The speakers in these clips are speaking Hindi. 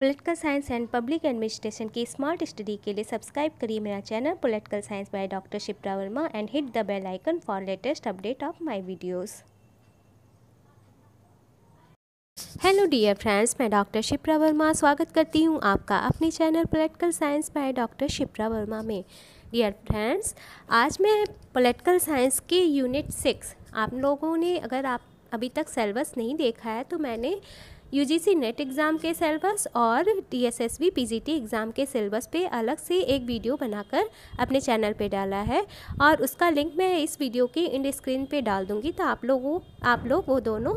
political science and public administration की स्मार्ट स्टडी के लिए सब्सक्राइब करिए मेरा channel political science by doctor Shipra Verma and hit the bell icon for latest update of my videos hello dear friends मैं डॉक्टर शिप्रा वर्मा स्वागत करती हूँ आपका अपने channel political science by doctor Shipra Verma में डियर फ्रेंड्स आज मैं पोलिटिकल साइंस के यूनिट सिक्स आप लोगों ने अगर आप अभी तक सेलेबस नहीं देखा है तो मैंने यूजीसी नेट एग्ज़ाम के सिलेबस और जी पीजीटी एग्ज़ाम के सिलेबस पे अलग से एक वीडियो बनाकर अपने चैनल पे डाला है और उसका लिंक मैं इस वीडियो की इंड स्क्रीन पे डाल दूँगी तो आप लोगों आप लोग वो दोनों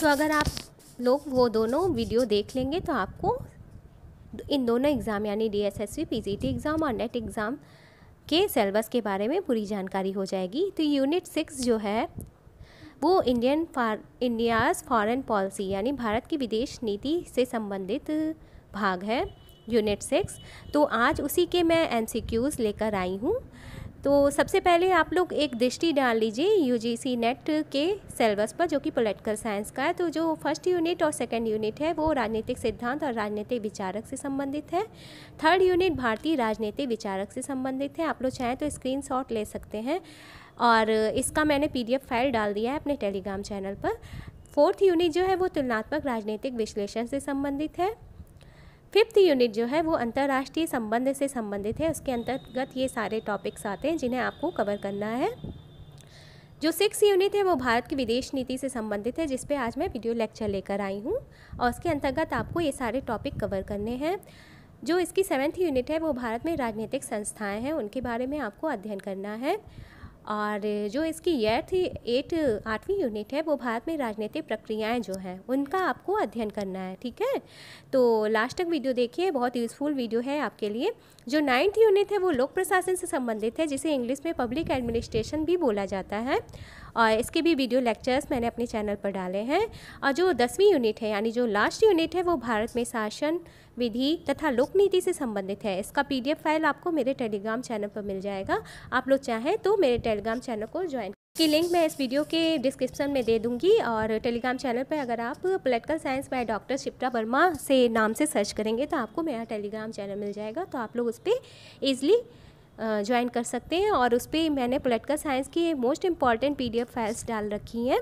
तो अगर आप लोग वो दोनों वीडियो देख लेंगे तो आपको इन दोनों एग्ज़ाम यानी डी एस एस एग्ज़ाम और नेट एग्ज़ाम e के सिलेबस के बारे में पूरी जानकारी हो जाएगी तो यूनिट सिक्स जो है वो Indian for India's foreign policy यानी भारत की विदेश नीति से संबंधित भाग है यूनिट सिक्स तो आज उसी के मैं एम लेकर आई हूँ तो सबसे पहले आप लोग एक दृष्टि डाल लीजिए यूजीसी नेट के सिलेबस पर जो कि पॉलिटिकल साइंस का है तो जो फर्स्ट यूनिट और सेकंड यूनिट है वो राजनीतिक सिद्धांत और राजनीतिक विचारक से संबंधित है थर्ड यूनिट भारतीय राजनीतिक विचारक से संबंधित है आप लोग चाहें तो स्क्रीनशॉट ले सकते हैं और इसका मैंने पीडीएफ फाइल डाल दिया है अपने टेलीग्राम चैनल पर फोर्थ यूनिट जो है वो तुलनात्मक राजनीतिक विश्लेषण से संबंधित है फिफ्थ यूनिट जो है वो अंतर्राष्ट्रीय संबंध से संबंधित है उसके अंतर्गत ये सारे टॉपिक्स आते हैं जिन्हें आपको कवर करना है जो सिक्स यूनिट है वो भारत की विदेश नीति से संबंधित है जिस पे आज मैं वीडियो लेक्चर लेकर आई हूँ और उसके अंतर्गत आपको ये सारे टॉपिक कवर करने हैं जो इसकी सेवन्थ यूनिट है वो भारत में राजनीतिक संस्थाएं हैं उनके बारे में आपको अध्ययन करना है और जो इसकी एर्थ थी एट आठवीं यूनिट है वो भारत में राजनीतिक प्रक्रियाएँ जो हैं उनका आपको अध्ययन करना है ठीक है तो लास्ट तक वीडियो देखिए बहुत यूज़फुल वीडियो है आपके लिए जो नाइन्थ यूनिट है वो लोक प्रशासन से संबंधित है जिसे इंग्लिश में पब्लिक एडमिनिस्ट्रेशन भी बोला जाता है और इसके भी वीडियो लेक्चर्स मैंने अपने चैनल पर डाले हैं और जो दसवीं यूनिट है यानी जो लास्ट यूनिट है वो भारत में शासन विधि तथा लोक नीति से संबंधित है इसका पीडीएफ फाइल आपको मेरे टेलीग्राम चैनल पर मिल जाएगा आप लोग चाहें तो मेरे टेलीग्राम चैनल को ज्वाइन की लिंक मैं इस वीडियो के डिस्क्रिप्शन में दे दूंगी और टेलीग्राम चैनल पर अगर आप political science by doctor Shipra Verma से नाम से सर्च करेंगे तो आपको मेरा टेलीग्राम चैनल मिल जाएगा तो आप लोग उस पर ईज़िली ज्वाइन कर सकते हैं और उस पर मैंने पोलिटिकल साइंस की मोस्ट इंपॉर्टेंट पी फाइल्स डाल रखी हैं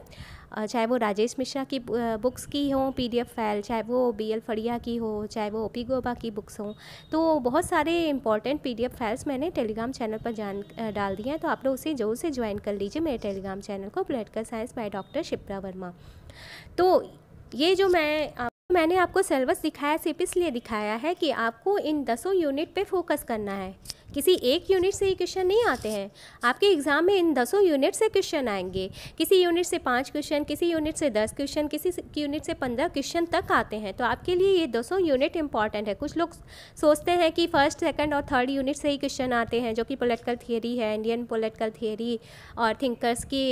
चाहे वो राजेश मिश्रा की बुक्स की हों पीडीएफ फाइल चाहे वो बी एल फड़िया की हो चाहे वो ओ पी गोबा की बुक्स हों तो बहुत सारे इंपॉर्टेंट पीडीएफ फाइल्स मैंने टेलीग्राम चैनल पर जान डाल दिए हैं तो आप लोग उसे जो से ज्वाइन कर लीजिए मेरे टेलीग्राम चैनल को political science by doctor Shipra Verma तो ये जो मैं आप मैंने आपको सिलेबस दिखाया सिर्फ इसलिए दिखाया है कि आपको इन दसों यूनिट पे फोकस करना है किसी एक यूनिट से ही क्वेश्चन नहीं आते हैं आपके एग्ज़ाम में इन दसों यूनिट से क्वेश्चन आएंगे किसी यूनिट से पाँच क्वेश्चन किसी यूनिट से दस क्वेश्चन किसी यूनिट से पंद्रह क्वेश्चन तक आते हैं तो आपके लिए ये दसों यूनिट इंपॉर्टेंट है कुछ लोग सोचते हैं कि फर्स्ट सेकेंड और थर्ड यूनिट से ही क्वेश्चन आते हैं जो कि पोलिटिकल थियोरी है इंडियन पोलिटिकल थियोरी और थिंकर्स की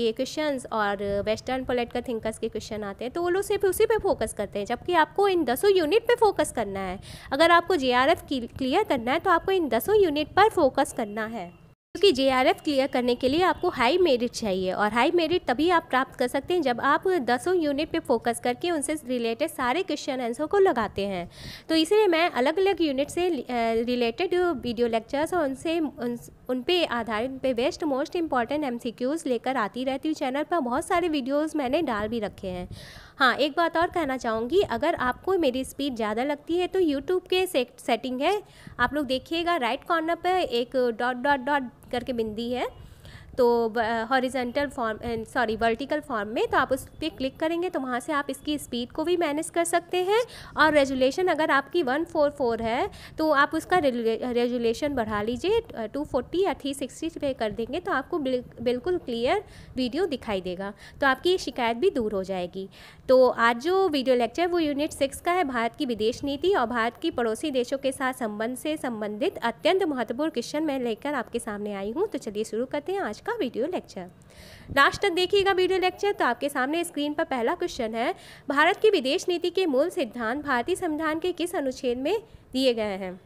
ये क्वेश्चन और वेस्टर्न पोलिटिकल थिंकर्स के क्वेश्चन आते हैं तो वो लोग सिर्फ उसी पर फोकस करते हैं जबकि आपको इन दसों यूनिट पर फोकस करना है अगर आपको जे क्लियर करना है तो आपको इन दसों यूनिट पर फोकस करना है क्योंकि जे आर एफ क्लियर करने के लिए आपको हाई मेरिट चाहिए और हाई मेरिट तभी आप प्राप्त कर सकते हैं जब आप दसों यूनिट पे फोकस करके उनसे रिलेटेड सारे क्वेश्चन आंसर को लगाते हैं तो इसलिए मैं अलग अलग यूनिट से रिलेटेड वीडियो लेक्चर्स और उनसे उन, उन पे आधारित पे बेस्ट मोस्ट इंपॉर्टेंट एम लेकर आती रहती हूँ चैनल पर बहुत सारे वीडियोज़ मैंने डाल भी रखे हैं हाँ एक बात और कहना चाहूँगी अगर आपको मेरी स्पीड ज़्यादा लगती है तो यूट्यूब के सेटिंग है आप लोग देखिएगा राइट कॉर्नर पर एक डॉट डॉट डॉट करके बिंदी है तो horizontal form sorry vertical form में तो आप उस पर क्लिक करेंगे तो वहाँ से आप इसकी स्पीड को भी मैनेज कर सकते हैं और रेजुलेशन अगर आपकी वन फोर फोर है तो आप उसका रेजुलेशन बढ़ा लीजिए टू फोर्टी या थ्री सिक्सटी पे कर देंगे तो आपको बिल्कुल क्लियर वीडियो दिखाई देगा तो आपकी शिकायत भी दूर हो जाएगी तो आज जो वीडियो लेक्चर वो यूनिट सिक्स का है भारत की विदेश नीति और भारत की पड़ोसी देशों के साथ संबंध से संबंधित अत्यंत महत्वपूर्ण क्वेश्चन मैं लेकर आपके सामने आई हूँ तो चलिए शुरू करते हैं आज का का वीडियो लेक्चर लास्ट तक देखिएगा वीडियो लेक्चर तो आपके सामने स्क्रीन पर पहला क्वेश्चन है भारत की विदेश नीति के मूल सिद्धांत भारतीय संविधान के किस अनुच्छेद में दिए गए हैं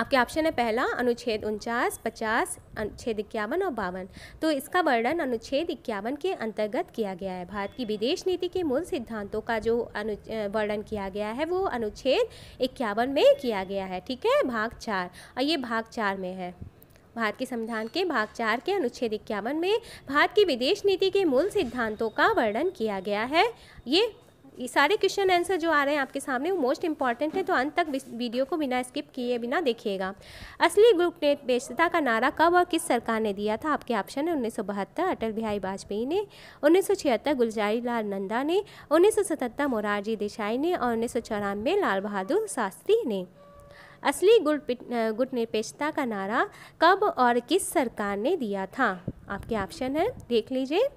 आपके ऑप्शन है पहला अनुच्छेद उनचास पचास अनुच्छेद इक्यावन और बावन तो इसका वर्णन अनुच्छेद इक्यावन के अंतर्गत किया गया है भारत की विदेश नीति के मूल सिद्धांतों का जो अनु वर्णन किया गया है वो अनुच्छेद इक्यावन में किया गया है ठीक है भाग चार और ये भाग चार में है भारत के संविधान के भाग चार के अनुच्छेद इक्यावन में भारत की विदेश नीति के मूल सिद्धांतों का वर्णन किया गया है ये ये सारे क्वेश्चन आंसर जो आ रहे हैं आपके सामने वो मोस्ट इंपॉर्टेंट है तो अंत तक वीडियो को बिना स्किप किए बिना देखिएगा असली ग्रुप ने बेशता का नारा कब और किस सरकार ने दिया था आपके ऑप्शन है उन्नीस अटल बिहारी वाजपेयी ने उन्नीस गुलजारी लाल नंदा ने उन्नीस मोरारजी देसाई ने और उन्नीस लाल बहादुर शास्त्री ने असली गुट गुट निरपेक्षता का नारा कब और किस सरकार ने दिया था आपके ऑप्शन है देख लीजिए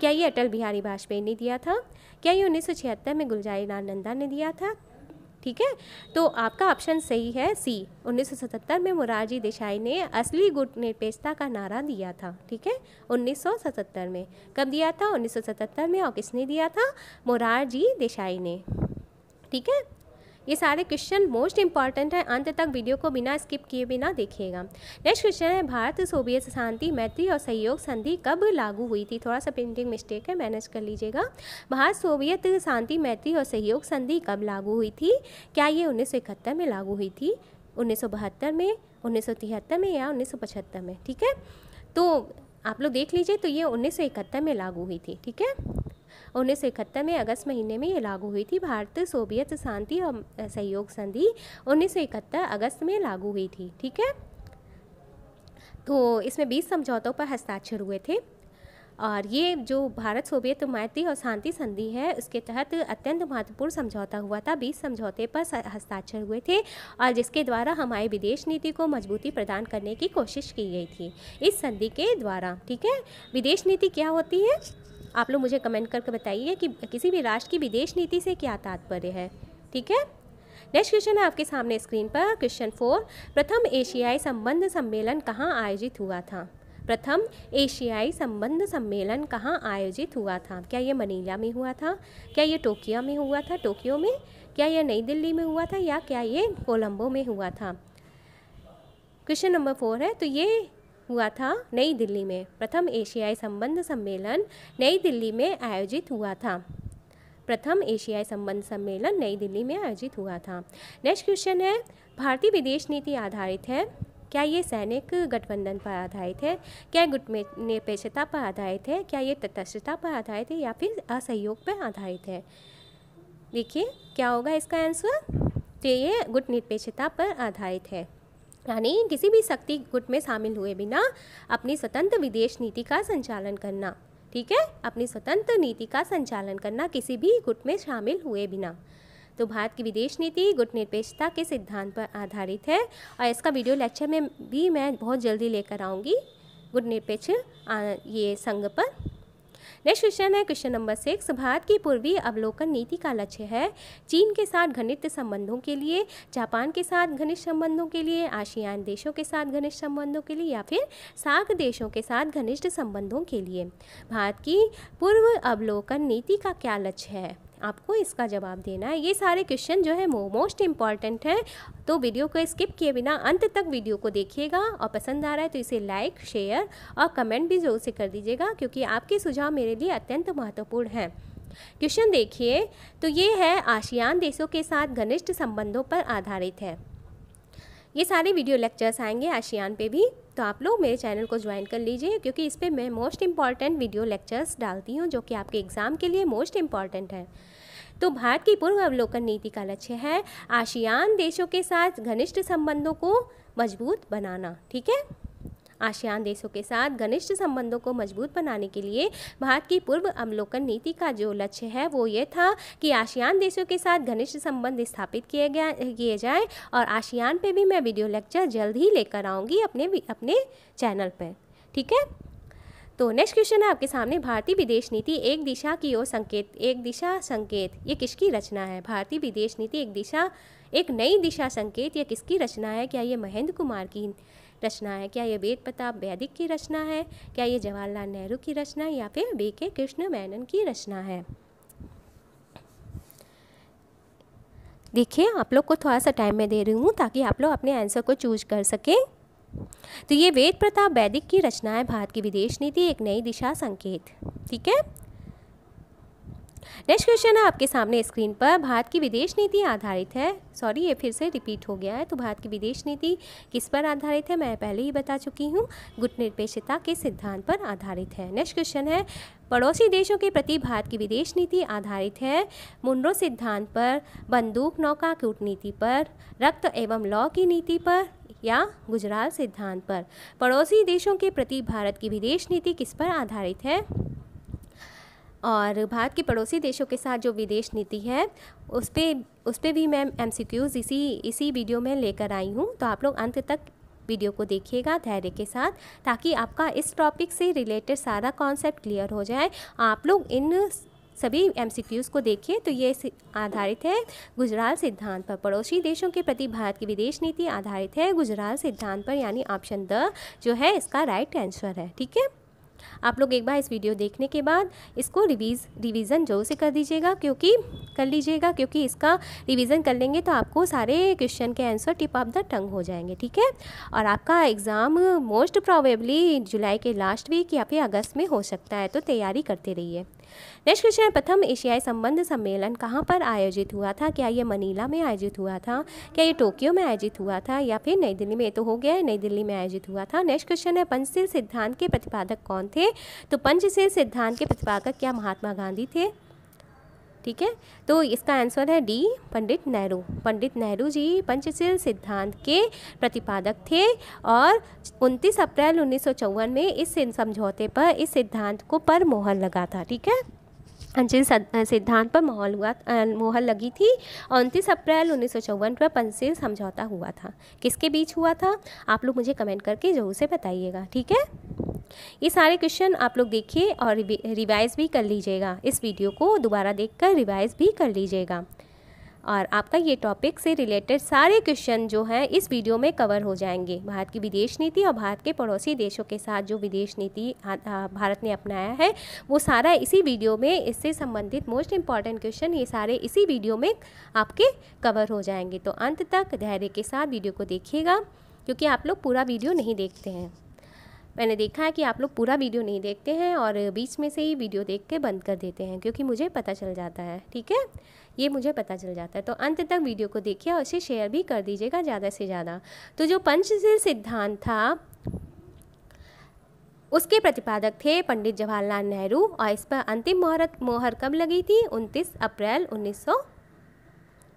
क्या ये अटल बिहारी वाजपेयी ने दिया था क्या ये उन्नीस में गुलजारी लाल नंदा ने दिया था ठीक है तो आपका ऑप्शन सही है सी 1977 में मुरारजी देसाई ने असली गुट निरपेक्षता का नारा दिया था ठीक है 1977 में कब दिया था 1977 में और किसने दिया था मुरारजी देसाई ने ठीक है ये सारे क्वेश्चन मोस्ट इंपॉर्टेंट है अंत तक वीडियो को बिना स्किप किए बिना देखिएगा नेक्स्ट क्वेश्चन है भारत सोवियत शांति मैत्री और सहयोग संधि कब लागू हुई थी थोड़ा सा प्रिंटिंग मिस्टेक है मैनेज कर लीजिएगा भारत सोवियत शांति मैत्री और सहयोग संधि कब लागू हुई थी क्या ये उन्नीस में लागू हुई थी उन्नीस में उन्नीस में या उन्नीस में ठीक है तो आप लोग देख लीजिए तो ये उन्नीस में लागू हुई थी ठीक है उन्नीस सौ इकहत्तर में अगस्त महीने में ये लागू हुई थी भारत सोवियत शांति और सहयोग संधि उन्नीस सौ इकहत्तर अगस्त में लागू हुई थी ठीक है तो इसमें बीस समझौतों पर हस्ताक्षर हुए थे और ये जो भारत सोवियत मैत्री और शांति संधि है उसके तहत अत्यंत महत्वपूर्ण समझौता हुआ था बीस समझौते पर हस्ताक्षर हुए थे और जिसके द्वारा हमारी विदेश नीति को मजबूती प्रदान करने की कोशिश की गई थी इस संधि के द्वारा ठीक है विदेश नीति क्या होती है आप लोग मुझे कमेंट करके बताइए कि किसी भी राष्ट्र की विदेश नीति से क्या तात्पर्य है ठीक है नेक्स्ट क्वेश्चन है आपके सामने स्क्रीन पर क्वेश्चन फोर प्रथम एशियाई संबंध सम्मेलन कहाँ आयोजित हुआ था प्रथम एशियाई संबंध सम्मेलन कहाँ आयोजित हुआ था क्या ये मनीला में हुआ था क्या ये टोकियो में हुआ था टोक्यो में क्या यह नई दिल्ली में हुआ था या क्या ये कोलंबो में हुआ था क्वेश्चन नंबर फोर है तो ये हुआ था नई दिल्ली में प्रथम एशियाई संबंध सम्मेलन नई दिल्ली में आयोजित हुआ था प्रथम एशियाई संबंध सम्मेलन नई दिल्ली में आयोजित हुआ था नेक्स्ट क्वेश्चन है भारतीय विदेश नीति आधारित है क्या ये सैनिक गठबंधन पर आधारित है क्या गुट निरपेक्षता पर आधारित है क्या ये तटस्थता पर आधारित है या फिर असहयोग पर आधारित है देखिए क्या होगा इसका आंसर तो ये गुट निरपेक्षता पर आधारित है यानी किसी भी शक्ति गुट में शामिल हुए बिना अपनी स्वतंत्र विदेश नीति का संचालन करना ठीक है अपनी स्वतंत्र नीति का संचालन करना किसी भी गुट में शामिल हुए बिना तो भारत की विदेश नीति गुटनिरपेक्षता के सिद्धांत पर आधारित है और इसका वीडियो लेक्चर में भी मैं बहुत जल्दी लेकर आऊँगी गुट निरपेक्ष ये संघ पर नेक्स्ट क्वेश्चन है क्वेश्चन नंबर सिक्स भारत की पूर्वी अवलोकन नीति का लक्ष्य है चीन के साथ घनिष्ठ संबंधों के लिए जापान के साथ घनिष्ठ संबंधों के लिए आशियान देशों के साथ घनिष्ठ संबंधों के लिए या फिर सार्क देशों के साथ घनिष्ठ संबंधों के लिए भारत की पूर्व अवलोकन नीति का क्या लक्ष्य है आपको इसका जवाब देना है ये सारे क्वेश्चन जो है मोस्ट इम्पॉर्टेंट हैं तो वीडियो को स्किप किए बिना अंत तक वीडियो को देखिएगा और पसंद आ रहा है तो इसे लाइक शेयर और कमेंट भी ज़रूर से कर दीजिएगा क्योंकि आपके सुझाव मेरे लिए अत्यंत महत्वपूर्ण हैं क्वेश्चन देखिए तो ये है आशियान देशों के साथ घनिष्ठ संबंधों पर आधारित है ये सारे वीडियो लेक्चर्स आएंगे आशियान पे भी तो आप लोग मेरे चैनल को ज्वाइन कर लीजिए क्योंकि इस पर मैं मोस्ट इम्पॉर्टेंट वीडियो लेक्चर्स डालती हूँ जो कि आपके एग्ज़ाम के लिए मोस्ट इम्पॉर्टेंट है तो भारत की पूर्व अवलोकन नीति का लक्ष्य है आशियान देशों के साथ घनिष्ठ संबंधों को मजबूत बनाना ठीक है आसियान देशों के साथ घनिष्ठ संबंधों को मजबूत बनाने के लिए भारत की पूर्व अवलोकन नीति का जो लक्ष्य है वो ये था कि आशियान देशों के साथ घनिष्ठ संबंध स्थापित किए गया किए जाए और आसियान पे भी मैं वीडियो लेक्चर जल्द ही लेकर आऊँगी अपने अपने चैनल पर ठीक है तो नेक्स्ट क्वेश्चन है आपके सामने भारतीय विदेश नीति एक दिशा की ओर संकेत एक दिशा संकेत ये किसकी रचना है भारतीय विदेश नीति एक दिशा एक नई दिशा संकेत या किसकी रचना है क्या ये महेंद्र कुमार की रचना है क्या ये वेद प्रताप वैदिक की रचना है क्या ये जवाहरलाल नेहरू की रचना है या फिर बी के कृष्ण मैनन की रचना है देखिए आप लोग को थोड़ा सा टाइम मैं दे रही हूँ ताकि आप लोग अपने आंसर को चूज कर सकें तो ये वेद प्रताप वैदिक की रचना है भारत की विदेश नीति एक नई दिशा संकेत ठीक है नेक्स्ट क्वेश्चन है आपके सामने स्क्रीन पर भारत की विदेश नीति आधारित है सॉरी ये फिर से रिपीट हो गया है तो भारत की विदेश नीति किस पर आधारित है मैं पहले ही बता चुकी हूँ गुटनिरपेक्षता के सिद्धांत पर आधारित है नेक्स्ट क्वेश्चन है पड़ोसी देशों के प्रति भारत की विदेश नीति आधारित है मुंडो सिद्धांत पर बंदूक नौका कूटनीति पर रक्त एवं लॉ की नीति पर या गुजराल सिद्धांत पर पड़ोसी देशों के प्रति भारत की विदेश नीति किस पर आधारित है और भारत के पड़ोसी देशों के साथ जो विदेश नीति है उस पर उस पर भी मैं एम इसी इसी वीडियो में लेकर आई हूँ तो आप लोग अंत तक वीडियो को देखिएगा धैर्य के साथ ताकि आपका इस टॉपिक से रिलेटेड सारा कॉन्सेप्ट क्लियर हो जाए आप लोग इन सभी एम को देखिए तो ये आधारित है गुजराल सिद्धांत पर पड़ोसी देशों के प्रति भारत की विदेश नीति आधारित है गुजराल सिद्धांत पर यानी ऑप्शन द जो है इसका राइट आंसर है ठीक है आप लोग एक बार इस वीडियो देखने के बाद इसको रिवीज रिवीज़न जरूर से कर दीजिएगा क्योंकि कर लीजिएगा क्योंकि इसका रिवीजन कर लेंगे तो आपको सारे क्वेश्चन के answer tip of the tongue हो जाएंगे ठीक है और आपका एग्ज़ाम मोस्ट प्रॉबेबली जुलाई के लास्ट वीक या फिर अगस्त में हो सकता है तो तैयारी करते रहिए नेक्स्ट क्वेश्चन है प्रथम एशियाई संबंध सम्मेलन कहाँ पर आयोजित हुआ था क्या ये मनीला में आयोजित हुआ था क्या ये टोक्यो में आयोजित हुआ था या फिर नई दिल्ली में तो हो गया है नई दिल्ली में आयोजित हुआ था नेक्स्ट क्वेश्चन है पंचशील सिद्धांत के प्रतिपादक कौन थे तो पंचशील सिद्धांत के प्रतिपादक क्या महात्मा गांधी थे ठीक है तो इसका आंसर है डी पंडित नेहरू पंडित नेहरू जी पंचशील सिद्धांत के प्रतिपादक थे और 29 अप्रैल उन्नीस में इस समझौते पर इस सिद्धांत को पर मोहर लगा था ठीक है पंचशील सिद्धांत पर मोहर हुआ मोहर लगी थी और उनतीस अप्रैल उन्नीस सौ पर पंचशील समझौता हुआ था किसके बीच हुआ था आप लोग मुझे कमेंट करके ज़रूर से बताइएगा ठीक है ये सारे क्वेश्चन आप लोग देखिए और रिवाइज़ भी कर लीजिएगा इस वीडियो को दोबारा देख कर रिवाइज़ भी कर लीजिएगा और आपका ये टॉपिक से रिलेटेड सारे क्वेश्चन जो हैं इस वीडियो में कवर हो जाएंगे भारत की विदेश नीति और भारत के पड़ोसी देशों के साथ जो विदेश नीति भारत ने अपनाया है वो सारा इसी वीडियो में इससे संबंधित मोस्ट इम्पॉर्टेंट क्वेश्चन ये सारे इसी वीडियो में आपके कवर हो जाएंगे तो अंत तक धैर्य के साथ वीडियो को देखिएगा क्योंकि आप लोग पूरा वीडियो नहीं देखते हैं मैंने देखा है कि आप लोग पूरा वीडियो नहीं देखते हैं और बीच में से ही वीडियो देख के बंद कर देते हैं क्योंकि मुझे पता चल जाता है ठीक है ये मुझे पता चल जाता है तो अंत तक वीडियो को देखिए और इसे शेयर भी कर दीजिएगा ज़्यादा से ज़्यादा तो जो पंचशील सिद्धांत था उसके प्रतिपादक थे पंडित जवाहरलाल नेहरू और इस पर अंतिम मोहर मोहर कब लगी थी 29 अप्रैल उन्नीस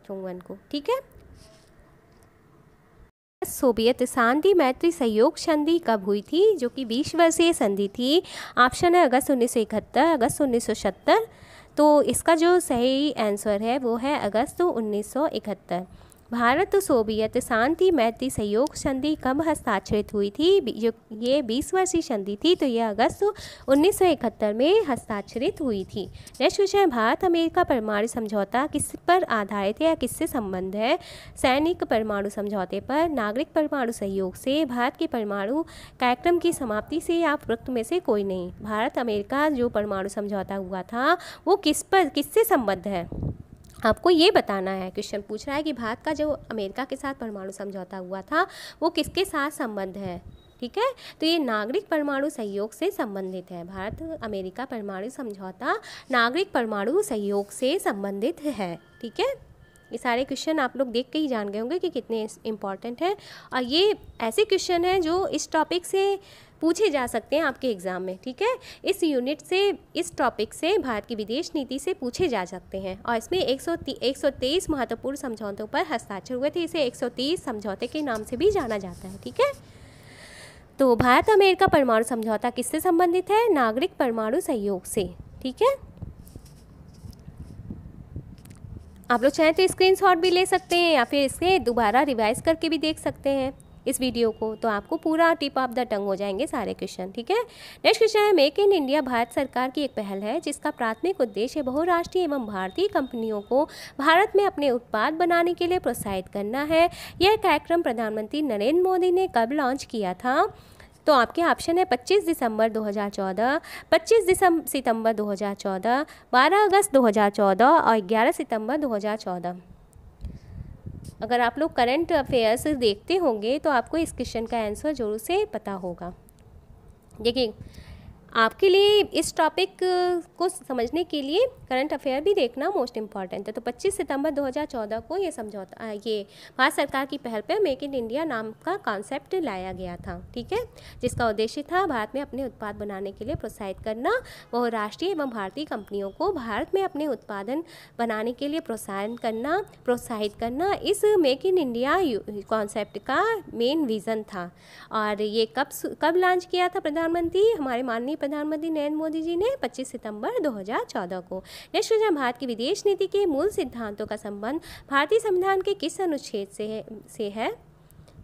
को ठीक है सोवियत शांति मैत्री सहयोग संधि कब हुई थी जो कि बीस वर्षीय संधि थी ऑप्शन है अगस्त इकहत्तर अगस्त छहत्तर तो इसका जो सही आंसर है वो है अगस्त इकहत्तर भारत सोवियत शांति मैत्री सहयोग संधि कब हस्ताक्षरित हुई थी जो ये बीस वर्षीय संधि थी तो यह अगस्त उन्नीस में हस्ताक्षरित हुई थी नेक्स्ट क्वेश्चन है भारत अमेरिका परमाणु समझौता किस पर आधारित है या किससे संबंध है सैनिक परमाणु समझौते पर नागरिक परमाणु सहयोग से भारत के परमाणु कार्यक्रम की समाप्ति से या उपरोक्त में से कोई नहीं भारत अमेरिका जो परमाणु समझौता हुआ था वो किस पर किससे संबद्ध है आपको ये बताना है क्वेश्चन पूछ रहा है कि भारत का जो अमेरिका के साथ परमाणु समझौता हुआ था वो किसके साथ संबंध है ठीक है तो ये नागरिक परमाणु सहयोग से संबंधित है भारत अमेरिका परमाणु समझौता नागरिक परमाणु सहयोग से संबंधित है ठीक है ये सारे क्वेश्चन आप लोग देख के ही जान गए होंगे कि कितने इंपॉर्टेंट हैं और ये ऐसे क्वेश्चन हैं जो इस टॉपिक से पूछे जा सकते हैं आपके एग्ज़ाम में ठीक है इस यूनिट से इस टॉपिक से भारत की विदेश नीति से पूछे जा सकते हैं और इसमें सौ 123 महत्वपूर्ण समझौतों पर हस्ताक्षर हुए थे इसे 130 समझौते के नाम से भी जाना जाता है ठीक है तो भारत अमेरिका परमाणु समझौता किससे संबंधित है नागरिक परमाणु सहयोग से ठीक है आप लोग चाहें तो स्क्रीन भी ले सकते हैं या फिर इसे दोबारा रिवाइज करके भी देख सकते हैं इस वीडियो को तो आपको पूरा टिप ऑफ द टंग हो जाएंगे सारे क्वेश्चन ठीक है नेक्स्ट क्वेश्चन है मेक इन इंडिया भारत सरकार की एक पहल है जिसका प्राथमिक उद्देश्य बहुराष्ट्रीय एवं भारतीय कंपनियों को भारत में अपने उत्पाद बनाने के लिए प्रोत्साहित करना है यह कार्यक्रम प्रधानमंत्री नरेंद्र मोदी ने कब लॉन्च किया था तो आपके ऑप्शन है 25 दिसंबर 2014 25 दिसंबर सितंबर 2014 12 अगस्त 2014 और 11 सितंबर 2014 अगर आप लोग करंट अफेयर्स देखते होंगे तो आपको इस क्वेश्चन का आंसर जरूर से पता होगा देखिए आपके लिए इस टॉपिक को समझने के लिए करंट अफेयर भी देखना मोस्ट इम्पॉर्टेंट है तो 25 सितंबर 2014 को ये समझौता ये भारत सरकार की पहल पर मेक इन इंडिया नाम का कॉन्सेप्ट लाया गया था ठीक है जिसका उद्देश्य था भारत में अपने उत्पाद बनाने के लिए प्रोत्साहित करना वह राष्ट्रीय एवं भारतीय कंपनियों को भारत में अपने उत्पादन बनाने के लिए प्रोत्साहन करना प्रोत्साहित करना इस मेक इन इंडिया कॉन्सेप्ट का मेन विज़न था और ये कब कब लॉन्च किया था प्रधानमंत्री हमारे माननीय माननीय प्रधानमंत्री नरेंद्र मोदी जी ने 25 सितंबर 2014 को नेक्स्ट क्वेश्चन भारत की विदेश नीति के मूल सिद्धांतों का संबंध भारतीय संविधान के किस अनुच्छेद से है से है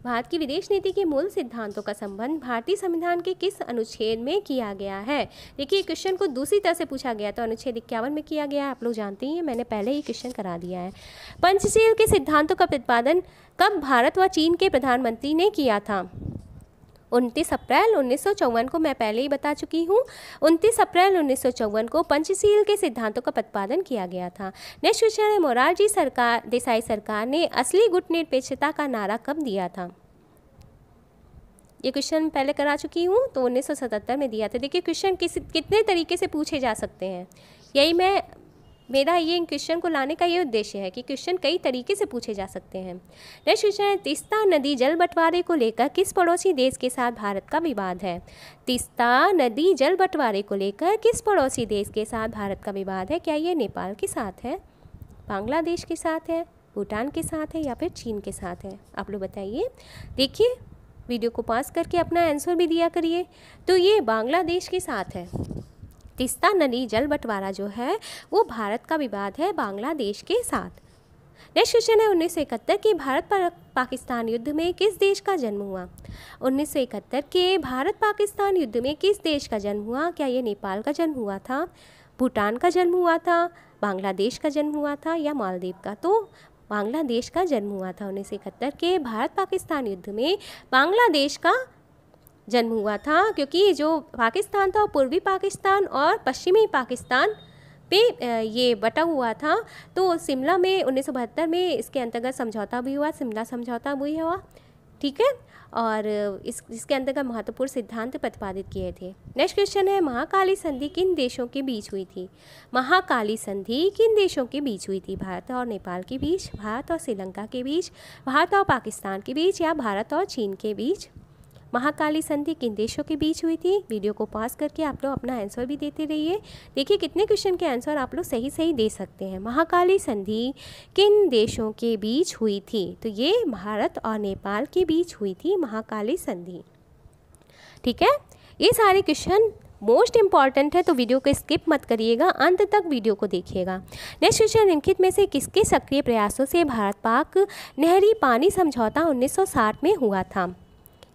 भारत की विदेश नीति के मूल सिद्धांतों का संबंध भारतीय संविधान के किस अनुच्छेद में किया गया है देखिए क्वेश्चन को दूसरी तरह से पूछा गया तो अनुच्छेद इक्यावन में किया गया है आप लोग जानते ही हैं मैंने पहले ही क्वेश्चन करा दिया है पंचशील के सिद्धांतों का प्रतिपादन कब भारत व चीन के प्रधानमंत्री ने किया था उनतीस अप्रैल उन्नीस को मैं पहले ही बता चुकी हूँ उनतीस अप्रैल उन्नीस को पंचशील के सिद्धांतों का प्रतिपादन किया गया था नेक्स्ट क्वेश्चन है मोरारजी सरकार देसाई सरकार ने असली गुट निरपेक्षता का नारा कब दिया था ये क्वेश्चन पहले करा चुकी हूँ तो 1977 में दिया था देखिए क्वेश्चन किस कितने तरीके से पूछे जा सकते हैं यही मैं मेरा ये इन क्वेश्चन को लाने का ये उद्देश्य है कि क्वेश्चन कई तरीके से पूछे जा सकते हैं नेक्स्ट क्वेश्चन है तीस्ता नदी जल बंटवारे को लेकर किस पड़ोसी देश के साथ भारत का विवाद है तीस्ता नदी जल बंटवारे को लेकर किस पड़ोसी देश के साथ भारत का विवाद है क्या ये नेपाल के साथ है बांग्लादेश के साथ है भूटान के साथ है या फिर चीन के साथ है आप लोग बताइए देखिए वीडियो को पास करके अपना आंसर भी दिया करिए तो ये बांग्लादेश के साथ है तिस्ता नदी जल बंटवारा जो है वो भारत का विवाद है बांग्लादेश के साथ नेक्स्ट क्वेश्चन है उन्नीस के भारत पाकिस्तान युद्ध में किस देश का जन्म हुआ उन्नीस के भारत पाकिस्तान युद्ध में किस देश का जन्म हुआ क्या ये नेपाल का जन्म हुआ था भूटान का जन्म हुआ था बांग्लादेश का जन्म हुआ था या मालदीव का तो बांग्लादेश का जन्म हुआ था उन्नीस के भारत पाकिस्तान युद्ध में बांग्लादेश का जन्म हुआ था क्योंकि जो पाकिस्तान था पूर्वी पाकिस्तान और पश्चिमी पाकिस्तान पे ये बटा हुआ था तो शिमला में उन्नीस में इसके अंतर्गत समझौता भी हुआ शिमला समझौता भी हुआ ठीक है और इस इसके अंतर्गत महत्वपूर्ण सिद्धांत प्रतिपादित किए थे नेक्स्ट क्वेश्चन है महाकाली संधि किन देशों के बीच हुई थी महाकाली संधि किन देशों के बीच हुई थी भारत और नेपाल के बीच भारत और श्रीलंका के बीच भारत और पाकिस्तान के बीच या भारत और चीन के बीच महाकाली संधि किन देशों के बीच हुई थी वीडियो को पास करके आप लोग अपना आंसर भी देते रहिए देखिए कितने क्वेश्चन के आंसर आप लोग सही सही दे सकते हैं महाकाली संधि किन देशों के बीच हुई थी तो ये भारत और नेपाल के बीच हुई थी महाकाली संधि ठीक है ये सारे क्वेश्चन मोस्ट इंपॉर्टेंट है तो वीडियो को स्किप मत करिएगा अंत तक वीडियो को देखिएगा नेक्स्ट क्वेश्चन निम्नलिखित में से किसके सक्रिय प्रयासों से भारत पाक नहरी पानी समझौता 1960 में हुआ था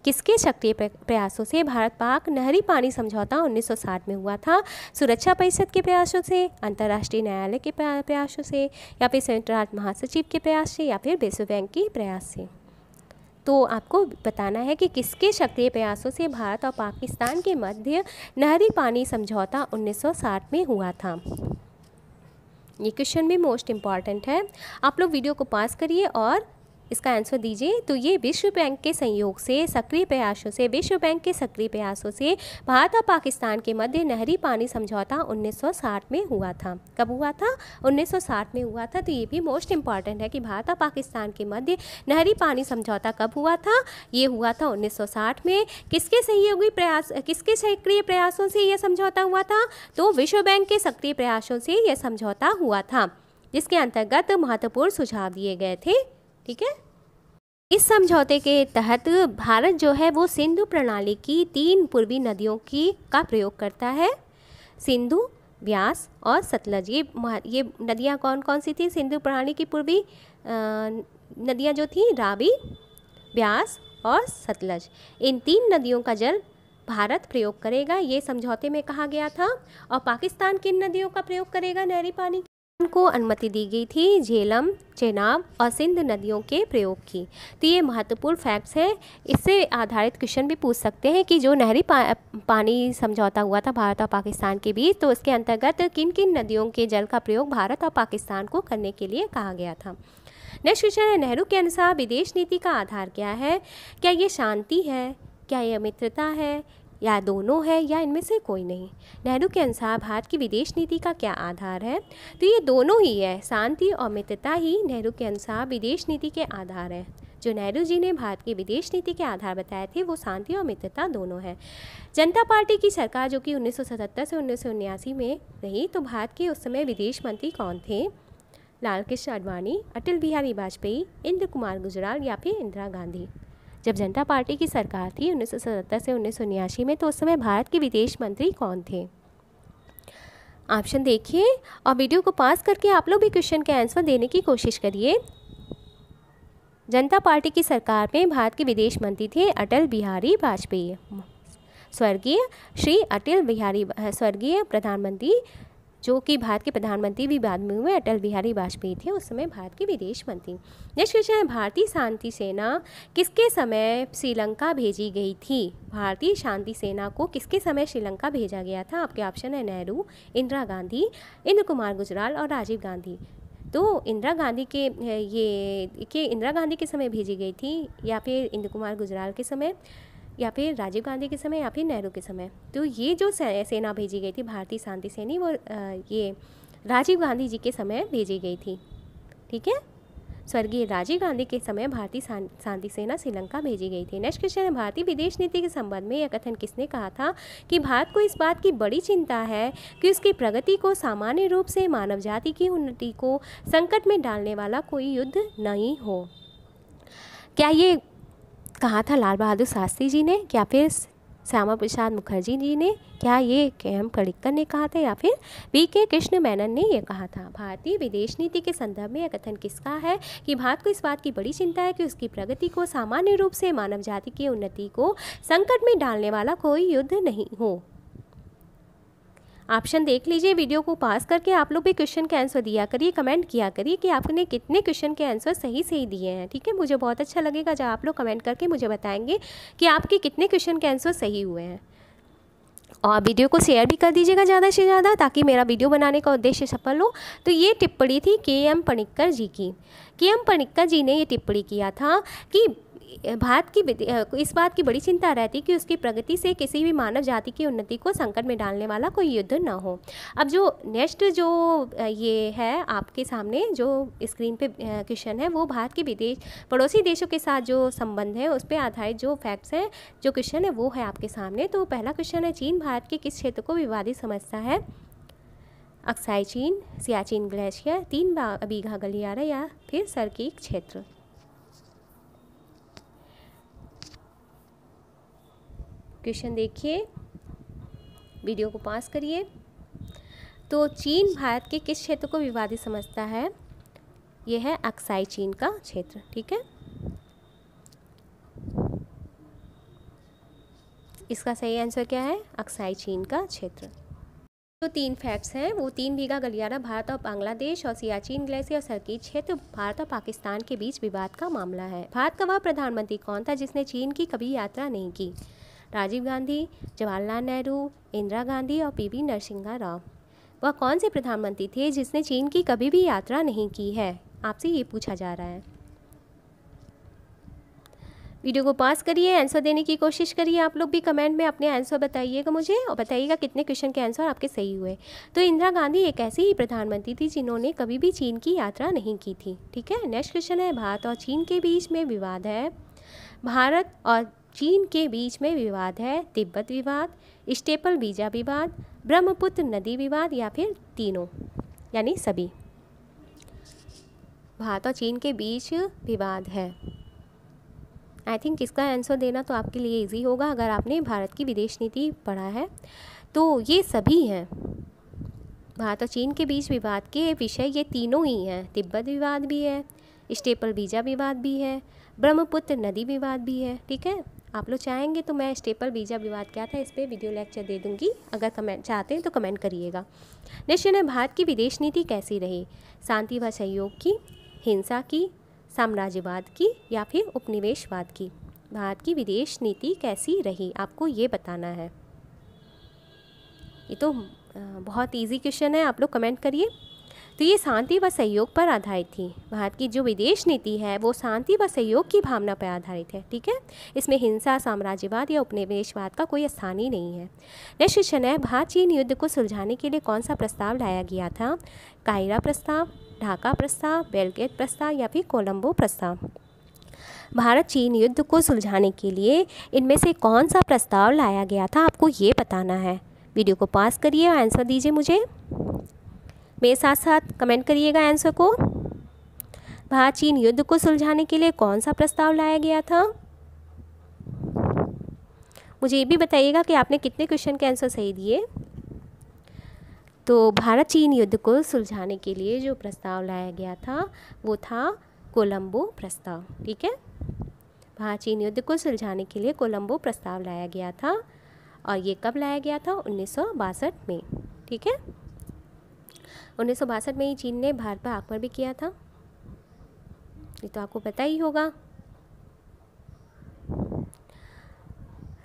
किसके सक्रिय प्रयासों से भारत पाक नहरी पानी समझौता 1960 में हुआ था सुरक्षा परिषद के प्रयासों से अंतर्राष्ट्रीय न्यायालय के प्रयासों से या फिर संयुक्त राष्ट्र महासचिव के प्रयास से या फिर विश्व बैंक के प्रयास से तो आपको बताना है कि किसके सक्रिय प्रयासों से भारत और पाकिस्तान के मध्य नहरी पानी समझौता 1960 में हुआ था ये क्वेश्चन भी मोस्ट इम्पॉर्टेंट है आप लोग वीडियो को पास करिए और इसका आंसर दीजिए तो ये विश्व बैंक के संयोग से सक्रिय प्रयासों से विश्व बैंक के सक्रिय प्रयासों से भारत और पाकिस्तान के मध्य नहरी पानी समझौता 1960 में हुआ था कब हुआ था 1960 में हुआ था तो ये भी मोस्ट इम्पॉर्टेंट है कि भारत और पाकिस्तान के मध्य नहरी पानी समझौता कब हुआ था ये हुआ था उन्नीस में किसके सहयोगी प्रयास किसके सक्रिय प्रयासों से यह समझौता हुआ था तो विश्व बैंक के सक्रिय प्रयासों से यह समझौता हुआ था जिसके अंतर्गत महत्वपूर्ण सुझाव दिए गए थे ठीक है इस समझौते के तहत भारत जो है वो सिंधु प्रणाली की तीन पूर्वी नदियों की का प्रयोग करता है सिंधु ब्यास और सतलज ये ये नदियाँ कौन कौन सी थी सिंधु प्रणाली की पूर्वी नदियाँ जो थी रावी ब्यास और सतलज इन तीन नदियों का जल भारत प्रयोग करेगा ये समझौते में कहा गया था और पाकिस्तान किन नदियों का प्रयोग करेगा नहरी पानी को अनुमति दी गई थी झेलम चेनाब और सिंध नदियों के प्रयोग की तो ये महत्वपूर्ण फैक्ट्स हैं इससे आधारित क्वेश्चन भी पूछ सकते हैं कि जो नहरी पा, पानी समझौता हुआ था भारत और पाकिस्तान के बीच तो इसके अंतर्गत किन किन नदियों के जल का प्रयोग भारत और पाकिस्तान को करने के लिए कहा गया था नेक्स्ट क्वेश्चन है नेहरू के अनुसार विदेश नीति का आधार क्या है क्या ये शांति है क्या यह मित्रता है या दोनों है या इनमें से कोई नहीं नेहरू के अनुसार भारत की विदेश नीति का क्या आधार है तो ये दोनों ही है शांति और मित्रता ही नेहरू के अनुसार विदेश नीति के आधार है जो नेहरू जी ने भारत की विदेश नीति के आधार बताए थे वो शांति और मित्रता दोनों हैं जनता पार्टी की सरकार जो कि 1977 से उन्नीस में रही तो भारत के उस समय विदेश मंत्री कौन थे लाल कृष्ण आडवाणी अटल बिहारी वाजपेयी इंद्र कुमार गुजराल या फिर इंदिरा गांधी जब जनता पार्टी की सरकार थी उन्नीस से उन्नीस में तो उस समय भारत के विदेश मंत्री कौन थे ऑप्शन देखिए और वीडियो को पास करके आप लोग भी क्वेश्चन के आंसर देने की कोशिश करिए जनता पार्टी की सरकार में भारत के विदेश मंत्री थे अटल बिहारी वाजपेयी स्वर्गीय श्री अटल बिहारी स्वर्गीय प्रधानमंत्री जो कि भारत के प्रधानमंत्री भी बाद में हुए अटल बिहारी वाजपेयी थे उस समय भारत के विदेश मंत्री नेक्स्ट क्वेश्चन है भारतीय शांति सेना किसके समय श्रीलंका भेजी गई थी भारतीय शांति सेना को किसके समय श्रीलंका भेजा गया था आपके ऑप्शन है नेहरू इंदिरा गांधी इंद्र कुमार गुजराल और राजीव गांधी तो इंदिरा गांधी के ये के इंदिरा गांधी के समय भेजी गई थी या फिर इंद्र कुमार गुजराल के समय या फिर राजीव गांधी के समय या फिर नेहरू के समय तो ये जो सेना भेजी गई थी भारतीय शांति सेनी वो ये राजीव गांधी जी के समय भेजी गई थी ठीक है स्वर्गीय राजीव गांधी के समय भारतीय शांति सेना श्रीलंका भेजी गई थी नेक्स्ट क्वेश्चन है भारतीय विदेश नीति के संबंध में यह कथन किसने कहा था कि भारत को इस बात की बड़ी चिंता है कि उसकी प्रगति को सामान्य रूप से मानव जाति की उन्नति को संकट में डालने वाला कोई युद्ध नहीं हो क्या ये कहा था लाल बहादुर शास्त्री जी ने या फिर श्यामा प्रसाद मुखर्जी जी ने क्या ये के एम कड़िक्कर ने कहा था या फिर वी के कृष्ण मैनन ने यह कहा था भारतीय विदेश नीति के संदर्भ में यह कथन किसका है कि भारत को इस बात की बड़ी चिंता है कि उसकी प्रगति को सामान्य रूप से मानव जाति की उन्नति को संकट में डालने वाला कोई युद्ध नहीं हो ऑप्शन देख लीजिए वीडियो को पास करके आप लोग भी क्वेश्चन के आंसर दिया करिए कमेंट किया करिए कि आपने कितने क्वेश्चन के आंसर सही सही दिए हैं ठीक है मुझे बहुत अच्छा लगेगा जब आप लोग कमेंट करके मुझे बताएंगे कि आपके कितने क्वेश्चन के आंसर सही हुए हैं और वीडियो को शेयर भी कर दीजिएगा ज़्यादा से ज़्यादा ताकि मेरा वीडियो बनाने का उद्देश्य सफल हो तो ये टिप्पणी थी के एम पणिक्कर जी की के एम पणिक्कर जी ने ये टिप्पणी किया था कि भारत की इस बात की बड़ी चिंता रहती कि उसकी प्रगति से किसी भी मानव जाति की उन्नति को संकट में डालने वाला कोई युद्ध न हो अब जो नेक्स्ट जो ये है आपके सामने जो स्क्रीन पे क्वेश्चन है वो भारत के विदेश पड़ोसी देशों के साथ जो संबंध है उस पर आधारित जो फैक्ट्स हैं जो क्वेश्चन है वो है आपके सामने तो पहला क्वेश्चन है चीन भारत के किस क्षेत्र को विवादित समझता है अक्साई चीन सियाचीन ग्लेशियर तीन बीघा गलियारा या फिर सरकी क्षेत्र क्वेश्चन देखिए वीडियो को पास करिए तो चीन भारत के किस क्षेत्र को विवादित समझता है यह है अक्साई चीन का क्षेत्र ठीक है इसका सही आंसर क्या है अक्साई चीन का क्षेत्र जो तो तीन फैक्ट्स हैं वो तीन बीघा गलियारा भारत और बांग्लादेश और सियाचीन ग्लेशियर और सरकी क्षेत्र भारत और पाकिस्तान के बीच विवाद का मामला है भारत का वह प्रधानमंत्री कौन था जिसने चीन की कभी यात्रा नहीं की राजीव गांधी जवाहरलाल नेहरू इंदिरा गांधी और पीवी नरसिंह राव वह कौन से प्रधानमंत्री थे जिसने चीन की कभी भी यात्रा नहीं की है आपसे ये पूछा जा रहा है वीडियो को पास करिए आंसर देने की कोशिश करिए आप लोग भी कमेंट में अपने आंसर बताइएगा मुझे और बताइएगा कितने क्वेश्चन के आंसर आपके सही हुए तो इंदिरा गांधी एक ऐसी ही प्रधानमंत्री थी जिन्होंने कभी भी चीन की यात्रा नहीं की थी ठीक है नेक्स्ट क्वेश्चन है भारत और चीन के बीच में विवाद है भारत और चीन के बीच में विवाद है तिब्बत विवाद स्टेपल बीजा विवाद ब्रह्मपुत्र नदी विवाद या फिर तीनों यानी सभी भारत और चीन के बीच विवाद है आई थिंक इसका आंसर देना तो आपके लिए इजी होगा अगर आपने भारत की विदेश नीति पढ़ा है तो ये सभी हैं भारत और चीन के बीच विवाद के विषय ये तीनों ही हैं तिब्बत विवाद भी है स्टेपल बीजा विवाद भी है ब्रह्मपुत्र नदी विवाद भी है ठीक है आप लोग चाहेंगे तो मैं स्टेपल बीजा विवाद क्या था इस पर वीडियो लेक्चर दे दूंगी अगर कमेंट चाहते हैं तो कमेंट करिएगा नेक्स्ट है भारत की विदेश नीति कैसी रही शांति व सहयोग की हिंसा की साम्राज्यवाद की या फिर उपनिवेशवाद की भारत की विदेश नीति कैसी रही आपको ये बताना है ये तो बहुत इजी क्वेश्चन है आप लोग कमेंट करिए तो ये शांति व सहयोग पर आधारित थी भारत की जो विदेश नीति है वो शांति व सहयोग की भावना पर आधारित है ठीक है इसमें हिंसा साम्राज्यवाद या उपनिवेशवाद का कोई स्थान ही नहीं है नेक्स्ट क्वेश्चन है भारत चीन युद्ध को सुलझाने के लिए कौन सा प्रस्ताव लाया गया था कायरा प्रस्ताव ढाका प्रस्ताव बेलगेट प्रस्ताव या फिर कोलम्बो प्रस्ताव भारत चीन युद्ध को सुलझाने के लिए इनमें से कौन सा प्रस्ताव लाया गया था आपको ये बताना है वीडियो को पास करिए और आंसर दीजिए मुझे मेरे साथ साथ कमेंट करिएगा आंसर को भारत चीन युद्ध को सुलझाने के लिए कौन सा प्रस्ताव लाया गया था मुझे ये भी बताइएगा कि आपने कितने क्वेश्चन के आंसर सही दिए तो भारत चीन युद्ध को सुलझाने के लिए जो प्रस्ताव लाया गया था वो था कोलंबो प्रस्ताव ठीक है भारत चीन युद्ध को सुलझाने के लिए कोलंबो प्रस्ताव लाया गया था और ये कब लाया गया था उन्नीस में ठीक है उन्नीस में ही चीन ने भारत पर आक्रमण भी किया था ये तो आपको पता ही होगा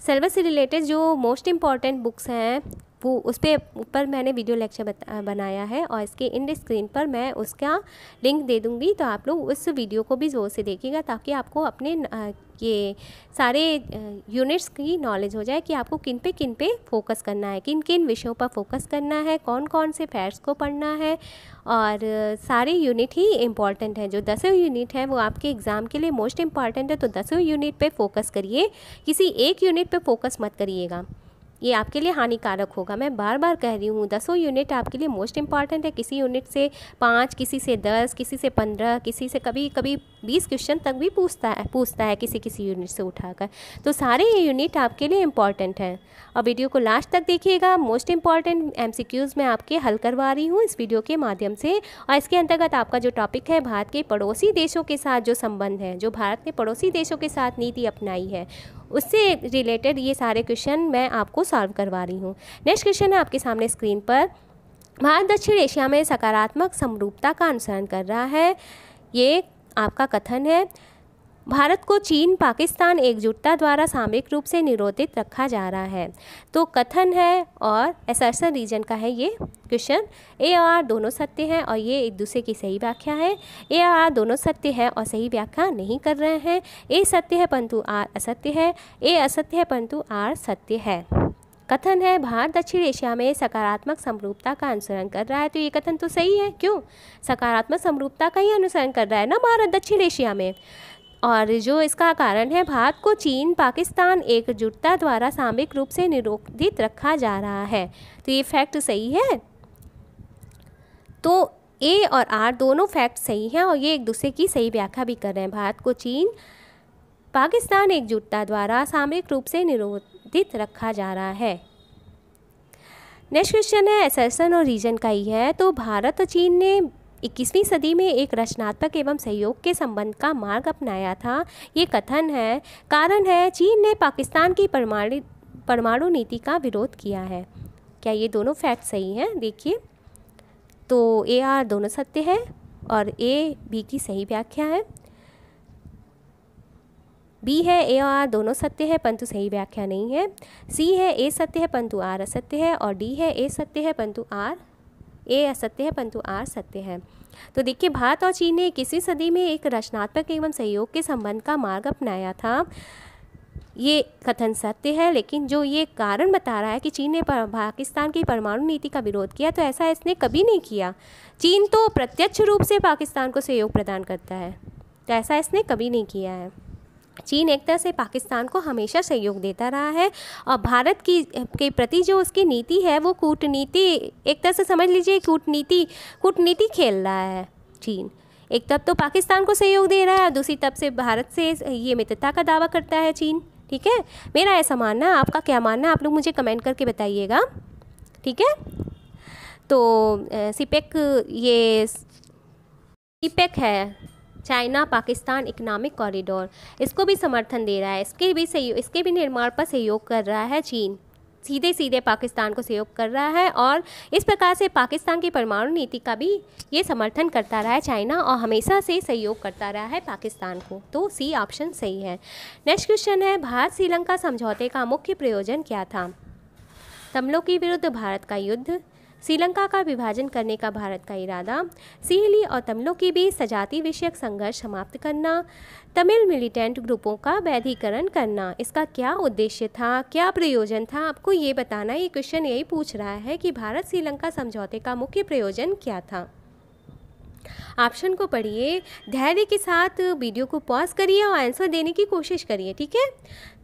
सर्विस से रिलेटेड जो मोस्ट इम्पॉर्टेंट बुक्स हैं वो उस पर ऊपर मैंने वीडियो लेक्चर बनाया है और इसके इंड स्क्रीन पर मैं उसका लिंक दे दूँगी तो आप लोग उस वीडियो को भी ज़ोर से देखिएगा ताकि आपको अपने ये सारे यूनिट्स की नॉलेज हो जाए कि आपको किन पे किन पे फोकस करना है किन किन विषयों पर फोकस करना है कौन कौन से फैक्ट्स को पढ़ना है और सारे यूनिट ही इम्पॉर्टेंट हैं जो दसों यूनिट हैं वो आपके एग्ज़ाम के लिए मोस्ट इम्पॉर्टेंट है तो दसों यूनिट पे फोकस करिए किसी एक यूनिट पे फोकस मत करिएगा ये आपके लिए हानिकारक होगा मैं बार बार कह रही हूँ दसों यूनिट आपके लिए मोस्ट इंपॉर्टेंट है किसी यूनिट से पाँच किसी से दस किसी से पंद्रह किसी से कभी कभी बीस क्वेश्चन तक भी पूछता है पूछता है किसी किसी यूनिट से उठाकर तो सारे ये यूनिट आपके लिए इंपॉर्टेंट हैं और वीडियो को लास्ट तक देखिएगा मोस्ट इंपॉर्टेंट एम मैं आपके हल करवा रही हूँ इस वीडियो के माध्यम से और इसके अंतर्गत आपका जो टॉपिक है भारत के पड़ोसी देशों के साथ जो संबंध है जो भारत ने पड़ोसी देशों के साथ नीति अपनाई है उससे रिलेटेड ये सारे क्वेश्चन मैं आपको सॉल्व करवा रही हूँ नेक्स्ट क्वेश्चन है आपके सामने स्क्रीन पर भारत दक्षिण एशिया में सकारात्मक समरूपता का अनुसरण कर रहा है ये आपका कथन है भारत को चीन पाकिस्तान एकजुटता द्वारा सामरिक रूप से निरोधित रखा जा रहा है तो कथन है और एसर्सन रीजन का है ये क्वेश्चन ए आर दोनों सत्य हैं और ये एक दूसरे की सही व्याख्या है ए आर दोनों सत्य हैं और सही व्याख्या नहीं कर रहे हैं ए सत्य है परंतु आर असत्य है ए असत्य है परंतु आर सत्य है कथन है भारत दक्षिण एशिया में सकारात्मक समरूपता का अनुसरण कर रहा है तो ये कथन तो सही है क्यों सकारात्मक समरूपता का ही अनुसरण कर रहा है ना भारत दक्षिण एशिया में और जो इसका कारण है भारत को चीन पाकिस्तान एकजुटता द्वारा सामयिक रूप से निरोधित रखा जा रहा है तो ये फैक्ट सही है तो ए और आर दोनों फैक्ट सही हैं और ये एक दूसरे की सही व्याख्या भी कर रहे हैं भारत को चीन पाकिस्तान एकजुटता द्वारा सामरिक रूप से निरोधित रखा जा रहा है नेक्स्ट क्वेश्चन है एसेसन और रीजन का ही है तो भारत और चीन ने इक्कीसवीं सदी में एक रचनात्मक एवं सहयोग के संबंध का मार्ग अपनाया था ये कथन है कारण है चीन ने पाकिस्तान की परमाणु परमाणु नीति का विरोध किया है क्या ये दोनों फैक्ट सही हैं देखिए तो ए आर दोनों सत्य है और ए बी की सही व्याख्या है बी है ए और आर दोनों सत्य है परंतु सही व्याख्या नहीं है सी है ए सत्य है परंतु आर असत्य है और डी है ए सत्य है परंतु आर ए असत्य है परंतु आर सत्य है तो देखिए भारत और चीन ने इक्कीसवीं सदी में एक रचनात्मक एवं सहयोग के संबंध का मार्ग अपनाया था ये कथन सत्य है लेकिन जो ये कारण बता रहा है कि चीन ने पाकिस्तान की परमाणु नीति का विरोध किया तो ऐसा इसने कभी नहीं किया चीन तो प्रत्यक्ष रूप से पाकिस्तान को सहयोग प्रदान करता है तो ऐसा इसने कभी नहीं किया है चीन एक तरह से पाकिस्तान को हमेशा सहयोग देता रहा है और भारत की के प्रति जो उसकी नीति है वो कूटनीति एक तरह से समझ लीजिए कूटनीति कूटनीति खेल रहा है चीन एक तब तो पाकिस्तान को सहयोग दे रहा है और दूसरी तब से भारत से ये मित्रता का दावा करता है चीन ठीक है मेरा ऐसा मानना है आपका क्या मानना है आप लोग मुझे कमेंट करके बताइएगा ठीक है तो सिपेक ये सिपेक है चाइना पाकिस्तान इकनॉमिक कॉरिडोर इसको भी समर्थन दे रहा है इसके भी सहयोग इसके भी निर्माण पर सहयोग कर रहा है चीन सीधे सीधे पाकिस्तान को सहयोग कर रहा है और इस प्रकार से पाकिस्तान की परमाणु नीति का भी ये समर्थन करता रहा है चाइना और हमेशा से सहयोग करता रहा है पाकिस्तान को तो सी ऑप्शन सही है नेक्स्ट क्वेश्चन है भारत श्रीलंका समझौते का मुख्य प्रयोजन क्या था तमलों के विरुद्ध भारत का युद्ध श्रीलंका का विभाजन करने का भारत का इरादा सीहली और तमिलों के बीच सजाती विषयक संघर्ष समाप्त करना तमिल मिलिटेंट ग्रुपों का वैधीकरण करना इसका क्या उद्देश्य था क्या प्रयोजन था आपको ये बताना ये क्वेश्चन यही पूछ रहा है कि भारत श्रीलंका समझौते का मुख्य प्रयोजन क्या था ऑप्शन को पढ़िए धैर्य के साथ वीडियो को पॉज करिए और आंसर देने की कोशिश करिए ठीक है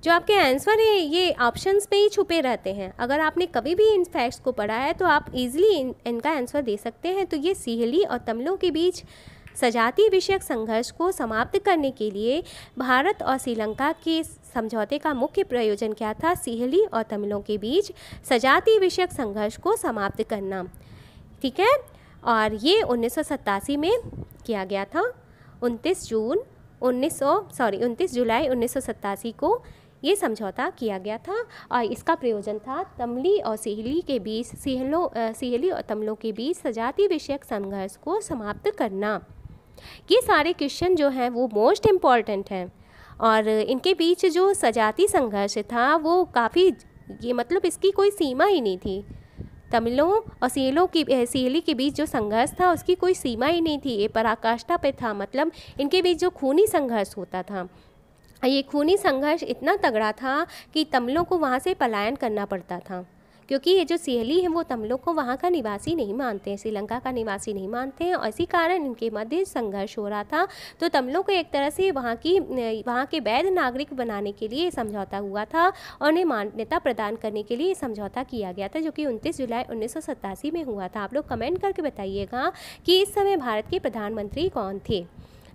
जो आपके आंसर हैं ये ऑप्शंस में ही छुपे रहते हैं अगर आपने कभी भी इन फैक्ट्स को पढ़ा है तो आप इजीली इन, इनका आंसर दे सकते हैं तो ये सीहली और तमिलों के बीच सजाती विषयक संघर्ष को समाप्त करने के लिए भारत और श्रीलंका के समझौते का मुख्य प्रयोजन क्या था सिहली और तमिलों के बीच सजाती विषयक संघर्ष को समाप्त करना ठीक है और ये उन्नीस में किया गया था उनतीस जून 1900 सॉरी 29 जुलाई उन्नीस को ये समझौता किया गया था और इसका प्रयोजन था तमली और सहेली के बीच सीहलों सहेली और तमलों के बीच सजाती विषयक संघर्ष को समाप्त करना ये सारे क्वेश्चन जो हैं वो मोस्ट इम्पॉर्टेंट हैं और इनके बीच जो सजाती संघर्ष था वो काफ़ी ये मतलब इसकी कोई सीमा ही नहीं थी तमिलों और सेलों की सेली के बीच जो संघर्ष था उसकी कोई सीमा ही नहीं थी ये पराकाष्ठा पे था मतलब इनके बीच जो खूनी संघर्ष होता था ये खूनी संघर्ष इतना तगड़ा था कि तमिलों को वहाँ से पलायन करना पड़ता था क्योंकि ये जो सिहली हैं वो तमिलों को वहाँ का निवासी नहीं मानते हैं श्रीलंका का निवासी नहीं मानते हैं और इसी कारण इनके मध्य संघर्ष हो रहा था तो तमिलों को एक तरह से वहाँ की वहाँ के वैध नागरिक बनाने के लिए समझौता हुआ था और उन्हें मान्यता प्रदान करने के लिए समझौता किया गया था जो कि उनतीस जुलाई उन्नीस में हुआ था आप लोग कमेंट करके बताइएगा कि इस समय भारत के प्रधानमंत्री कौन थे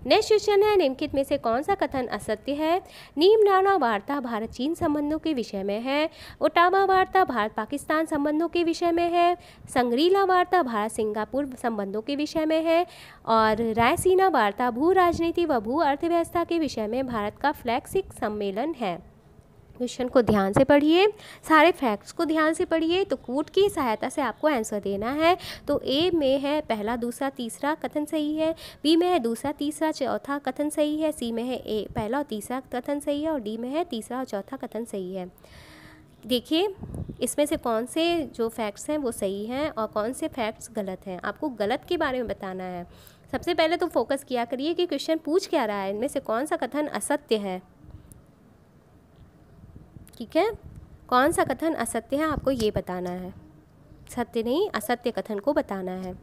नेक्स्ट क्वेश्चन है निम्नलिखित में से कौन सा कथन असत्य है नाना वार्ता भारत चीन संबंधों के विषय में है ओटामा वार्ता भारत पाकिस्तान संबंधों के विषय में है संग्रीला वार्ता भारत सिंगापुर संबंधों के विषय में है और रायसीना वार्ता भू राजनीति व भू अर्थव्यवस्था के विषय में भारत का फ्लैक्सिक सम्मेलन है क्वेश्चन को ध्यान से पढ़िए सारे फैक्ट्स को ध्यान से पढ़िए तो कोट की सहायता से आपको आंसर देना है तो ए में है पहला दूसरा तीसरा कथन सही है बी में है दूसरा तीसरा चौथा कथन सही है सी में है ए पहला और तीसरा कथन सही है और डी में है तीसरा और चौथा कथन सही है देखिए इसमें से कौन से जो फैक्ट्स हैं वो सही हैं और कौन से फैक्ट्स गलत हैं आपको गलत के बारे में बताना है सबसे पहले तो फोकस किया करिए कि क्वेश्चन पूछ क्या रहा है इनमें से कौन सा कथन असत्य है ठीक है कौन सा कथन असत्य है आपको ये बताना है सत्य नहीं असत्य कथन को बताना है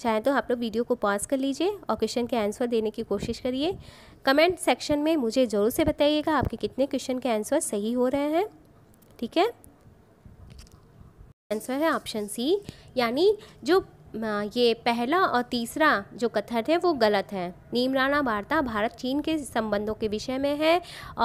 चाहे तो आप लोग वीडियो को पॉज कर लीजिए और क्वेश्चन के आंसर देने की कोशिश करिए कमेंट सेक्शन में मुझे ज़रूर से बताइएगा आपके कितने क्वेश्चन के आंसर सही हो रहे हैं ठीक है आंसर है ऑप्शन सी यानी जो ये पहला और तीसरा जो कथन है वो गलत है नीमराना वार्ता भारत चीन के संबंधों के विषय में है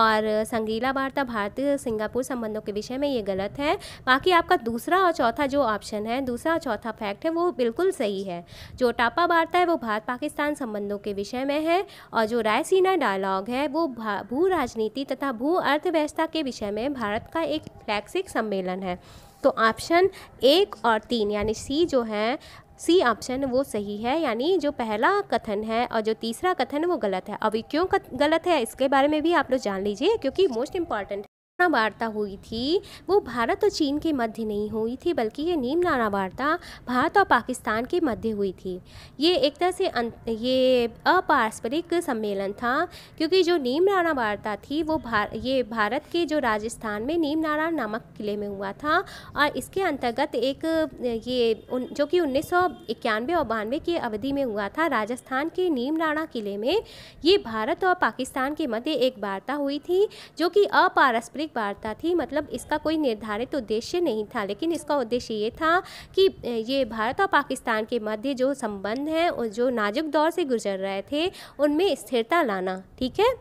और संगीला वार्ता भारत सिंगापुर संबंधों के विषय में ये गलत है बाकी आपका दूसरा और चौथा जो ऑप्शन है दूसरा और चौथा फैक्ट है वो बिल्कुल सही है जो टापा वार्ता है वो भारत पाकिस्तान संबंधों के विषय में है और जो रायसीना डायलॉग है वो भू राजनीति तथा भू अर्थव्यवस्था के विषय में भारत का एक फ्लैक्सिक सम्मेलन है तो ऑप्शन एक और तीन यानी सी जो है सी ऑप्शन वो सही है यानी जो पहला कथन है और जो तीसरा कथन है वो गलत है अभी क्यों गलत है इसके बारे में भी आप लोग जान लीजिए क्योंकि मोस्ट इम्पॉर्टेंट वार्ता हुई थी वो भारत और चीन के मध्य नहीं हुई थी बल्कि ये नीम नारा वार्ता भारत और पाकिस्तान के मध्य हुई थी ये एक तरह से अं, ये अपारस्परिक सम्मेलन था क्योंकि जो नीम नारा वार्ता थी वो भार ये भारत के जो राजस्थान में नीम नारा नामक किले में हुआ था और इसके अंतर्गत एक ये उन, जो कि उन्नीस और बानवे की अवधि में हुआ था राजस्थान के नीम नारा किले में ये भारत और पाकिस्तान के मध्य एक वार्ता हुई थी जो कि अपारस्परिक काल्पनिक वार्ता थी मतलब इसका कोई निर्धारित उद्देश्य नहीं था लेकिन इसका उद्देश्य ये था कि ये भारत और पाकिस्तान के मध्य जो संबंध हैं जो नाजुक दौर से गुजर रहे थे उनमें स्थिरता लाना ठीक है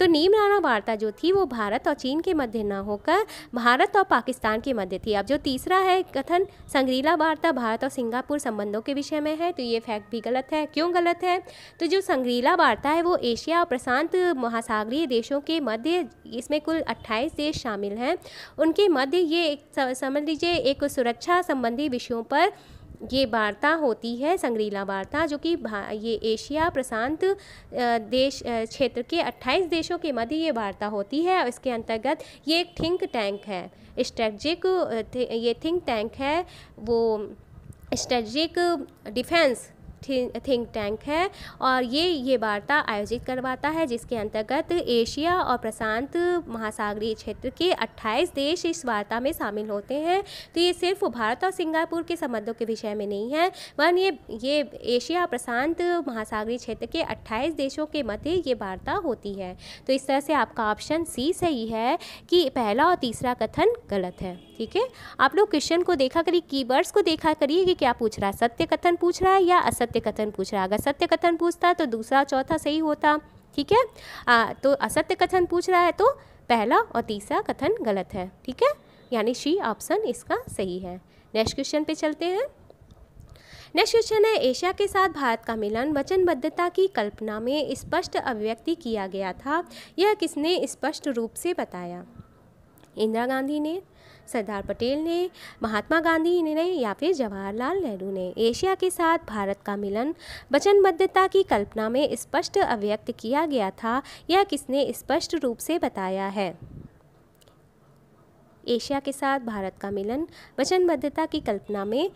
तो नीमराना वार्ता जो थी वो भारत और चीन के मध्य न होकर भारत और पाकिस्तान के मध्य थी अब जो तीसरा है कथन संग्रीला वार्ता भारत और सिंगापुर संबंधों के विषय में है तो ये फैक्ट भी गलत है क्यों गलत है तो जो संग्रीला वार्ता है वो एशिया और प्रशांत महासागरीय देशों के मध्य इसमें कुल अट्ठाईस देश शामिल हैं उनके मध्य ये एक समझ लीजिए एक सुरक्षा संबंधी विषयों पर ये वार्ता होती है संग्रीला वार्ता जो कि ये एशिया प्रशांत देश क्षेत्र के 28 देशों के मध्य ये वार्ता होती है और इसके अंतर्गत ये एक थिंक टैंक है स्ट्रेटजिक ये थिंक टैंक है वो स्ट्रेटजिक डिफेंस थिंक टैंक है और ये ये वार्ता आयोजित करवाता है जिसके अंतर्गत एशिया और प्रशांत महासागरीय क्षेत्र के 28 देश इस वार्ता में शामिल होते हैं तो ये सिर्फ भारत और सिंगापुर के संबंधों के विषय में नहीं है वन ये ये एशिया प्रशांत महासागरीय क्षेत्र के 28 देशों के मध्य ये वार्ता होती है तो इस तरह से आपका ऑप्शन सी सही है कि पहला और तीसरा कथन गलत है ठीक है आप लोग क्वेश्चन को देखा करिए कीवर्ड्स को देखा करिए कि क्या पूछ रहा है सत्य कथन पूछ रहा है या असत्य कथन पूछ रहा है अगर सत्य कथन पूछता तो दूसरा चौथा सही होता ठीक है आ, तो असत्य कथन पूछ रहा है तो पहला और तीसरा कथन गलत है ठीक है यानी शी ऑप्शन इसका सही है नेक्स्ट क्वेश्चन पे चलते हैं नेक्स्ट क्वेश्चन है एशिया के साथ भारत का मिलन वचनबद्धता की कल्पना में स्पष्ट अभिव्यक्ति किया गया था यह किसने स्पष्ट रूप से बताया इंदिरा गांधी ने सरदार पटेल ने महात्मा गांधी ने या फिर जवाहरलाल नेहरू ने एशिया के साथ भारत का मिलन वचनबद्धता की कल्पना में स्पष्ट अव्यक्त किया गया था यह किसने स्पष्ट रूप से बताया है एशिया के साथ भारत का मिलन वचनबद्धता की कल्पना में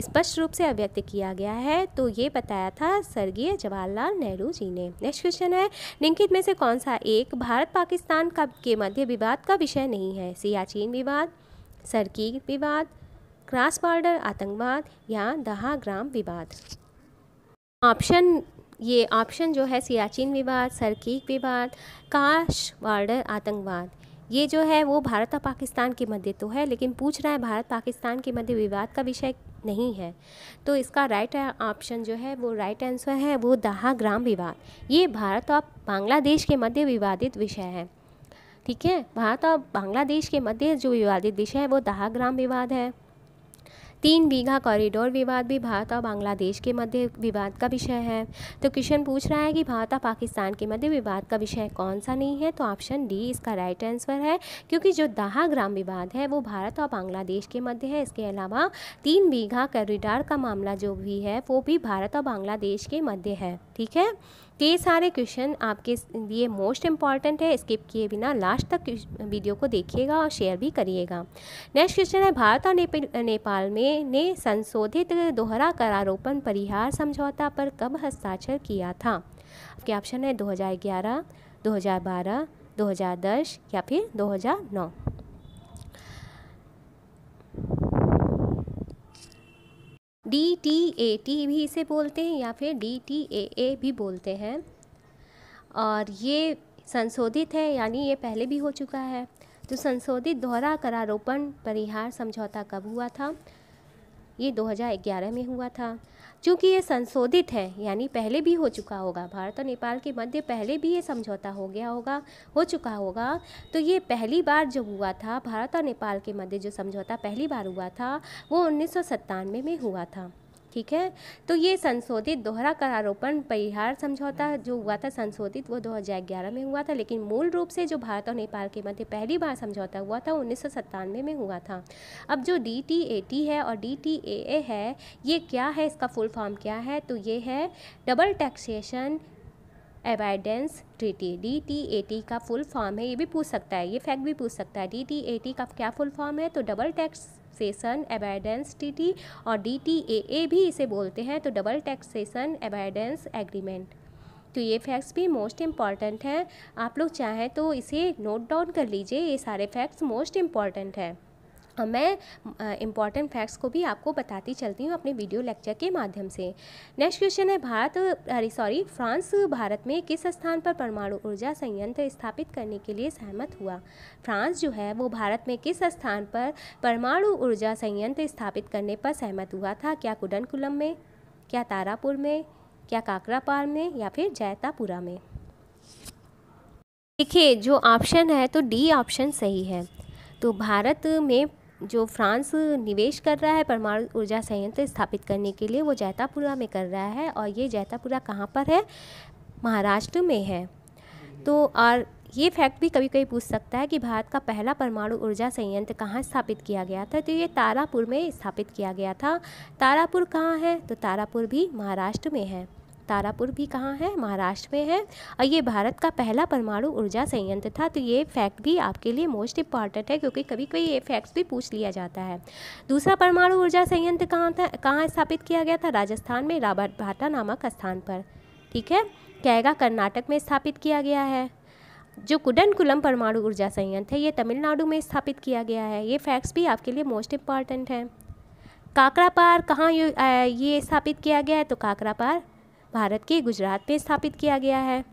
स्पष्ट रूप से अव्यक्त किया गया है तो ये बताया था स्वर्गीय जवाहरलाल नेहरू जी ने नेक्स्ट क्वेश्चन है निम्नलिखित में से कौन सा एक भारत पाकिस्तान का के मध्य विवाद का विषय नहीं है सियाचिन विवाद सरकी विवाद क्रॉस बॉर्डर आतंकवाद या दहा ग्राम विवाद ऑप्शन ये ऑप्शन जो है सियाचिन विवाद सरकीक विवाद काश बॉर्डर आतंकवाद ये जो है वो भारत और पाकिस्तान के मध्य तो है लेकिन पूछ रहा है भारत पाकिस्तान के मध्य विवाद का विषय नहीं है तो इसका राइट ऑप्शन जो है वो राइट आंसर है वो दहा ग्राम विवाद ये भारत और बांग्लादेश के मध्य विवादित विषय है ठीक है भारत तो और बांग्लादेश के मध्य जो विवादित विषय है वो दहाग्राम विवाद है तीन बीघा कॉरिडोर विवाद भी भारत और बांग्लादेश के मध्य विवाद का विषय है तो क्वेश्चन पूछ रहा है कि भारत और पाकिस्तान के मध्य विवाद का विषय कौन सा नहीं है तो ऑप्शन डी इसका राइट आंसर है क्योंकि जो दहा ग्राम विवाद है वो भारत और बांग्लादेश के मध्य है इसके अलावा तीन बीघा कॉरिडोर का मामला जो भी है वो भी भारत और बांग्लादेश के मध्य है ठीक है तो ये सारे क्वेश्चन आपके लिए मोस्ट इंपॉर्टेंट है स्किप किए बिना लास्ट तक वीडियो को देखिएगा और शेयर भी करिएगा नेक्स्ट क्वेश्चन है भारत और नेपाल में ने संशोधित दोहरा करारोपण परिहार समझौता पर कब हस्ताक्षर किया था आपके ऑप्शन है 2011, 2012, 2010 या फिर 2009 डी टी ए टी भी इसे बोलते हैं या फिर डी टी ए ए भी बोलते हैं और ये संशोधित है यानी ये पहले भी हो चुका है तो संशोधित दोहरा करारोपण परिहार समझौता कब हुआ था ये 2011 में हुआ था चूँकि ये संशोधित है यानी पहले भी हो चुका होगा भारत और नेपाल के मध्य पहले भी ये समझौता हो गया होगा हो चुका होगा तो ये पहली बार जो हुआ था भारत और नेपाल के मध्य जो समझौता पहली बार हुआ था वो उन्नीस में हुआ था ठीक है तो ये संशोधित दोहरा करारोपण परिहार समझौता जो हुआ था संशोधित वो 2011 में हुआ था लेकिन मूल रूप से जो भारत और नेपाल के मध्य पहली बार समझौता हुआ था उन्नीस सौ में हुआ था अब जो डी है और डी है ये क्या है इसका फुल फॉर्म क्या है तो ये है double taxation avoidance treaty D T A T का फुल फॉर्म है ये भी पूछ सकता है ये फैक्ट भी पूछ सकता है डी टी ए टी का क्या फुल फॉर्म है तो double tax taxation avoidance T और डी भी इसे बोलते हैं तो डबल टैक्सेशन एबाइडेंस एग्रीमेंट तो ये फैक्ट्स भी मोस्ट इम्पॉर्टेंट हैं आप लोग चाहें तो इसे नोट डाउन कर लीजिए ये सारे फैक्ट्स मोस्ट इम्पॉर्टेंट हैं मैं इंपॉर्टेंट फैक्ट्स को भी आपको बताती चलती हूँ अपने वीडियो लेक्चर के माध्यम से नेक्स्ट क्वेश्चन है भारत अरे सॉरी फ्रांस भारत में किस स्थान पर परमाणु ऊर्जा संयंत्र स्थापित करने के लिए सहमत हुआ फ्रांस जो है वो भारत में किस स्थान पर परमाणु ऊर्जा संयंत्र स्थापित करने पर सहमत हुआ था क्या कुडनकुलम में क्या तारापुर में क्या काकरापार में या फिर जैतापुरा में देखिए जो ऑप्शन है तो डी ऑप्शन सही है तो भारत में जो फ्रांस निवेश कर रहा है परमाणु ऊर्जा संयंत्र स्थापित करने के लिए वो जैतापुरा में कर रहा है और ये जैतापुरा कहाँ पर है महाराष्ट्र में है तो और ये फैक्ट भी कभी कभी पूछ सकता है कि भारत का पहला परमाणु ऊर्जा संयंत्र कहाँ स्थापित किया गया था तो ये तारापुर में स्थापित किया गया था तारापुर कहाँ है तो तारापुर भी महाराष्ट्र में है तारापुर भी कहाँ है महाराष्ट्र में है और ये भारत का पहला परमाणु ऊर्जा संयंत्र था तो ये फैक्ट भी आपके लिए मोस्ट इंपॉर्टेंट है क्योंकि कभी कभी ये फैक्ट्स भी पूछ लिया जाता है दूसरा परमाणु ऊर्जा संयंत्र कहाँ था कहाँ स्थापित किया गया था राजस्थान में राबर्ट भाटा नामक स्थान पर ठीक है कहेगा कर्नाटक में स्थापित किया गया है जो कुडनकुलम परमाणु ऊर्जा संयंत्र है ये तमिलनाडु में स्थापित किया गया है ये फैक्ट्स भी आपके लिए मोस्ट इम्पॉर्टेंट हैं काकरापार कहाँ ये स्थापित किया गया है तो काकरापार भारत के गुजरात में स्थापित किया गया है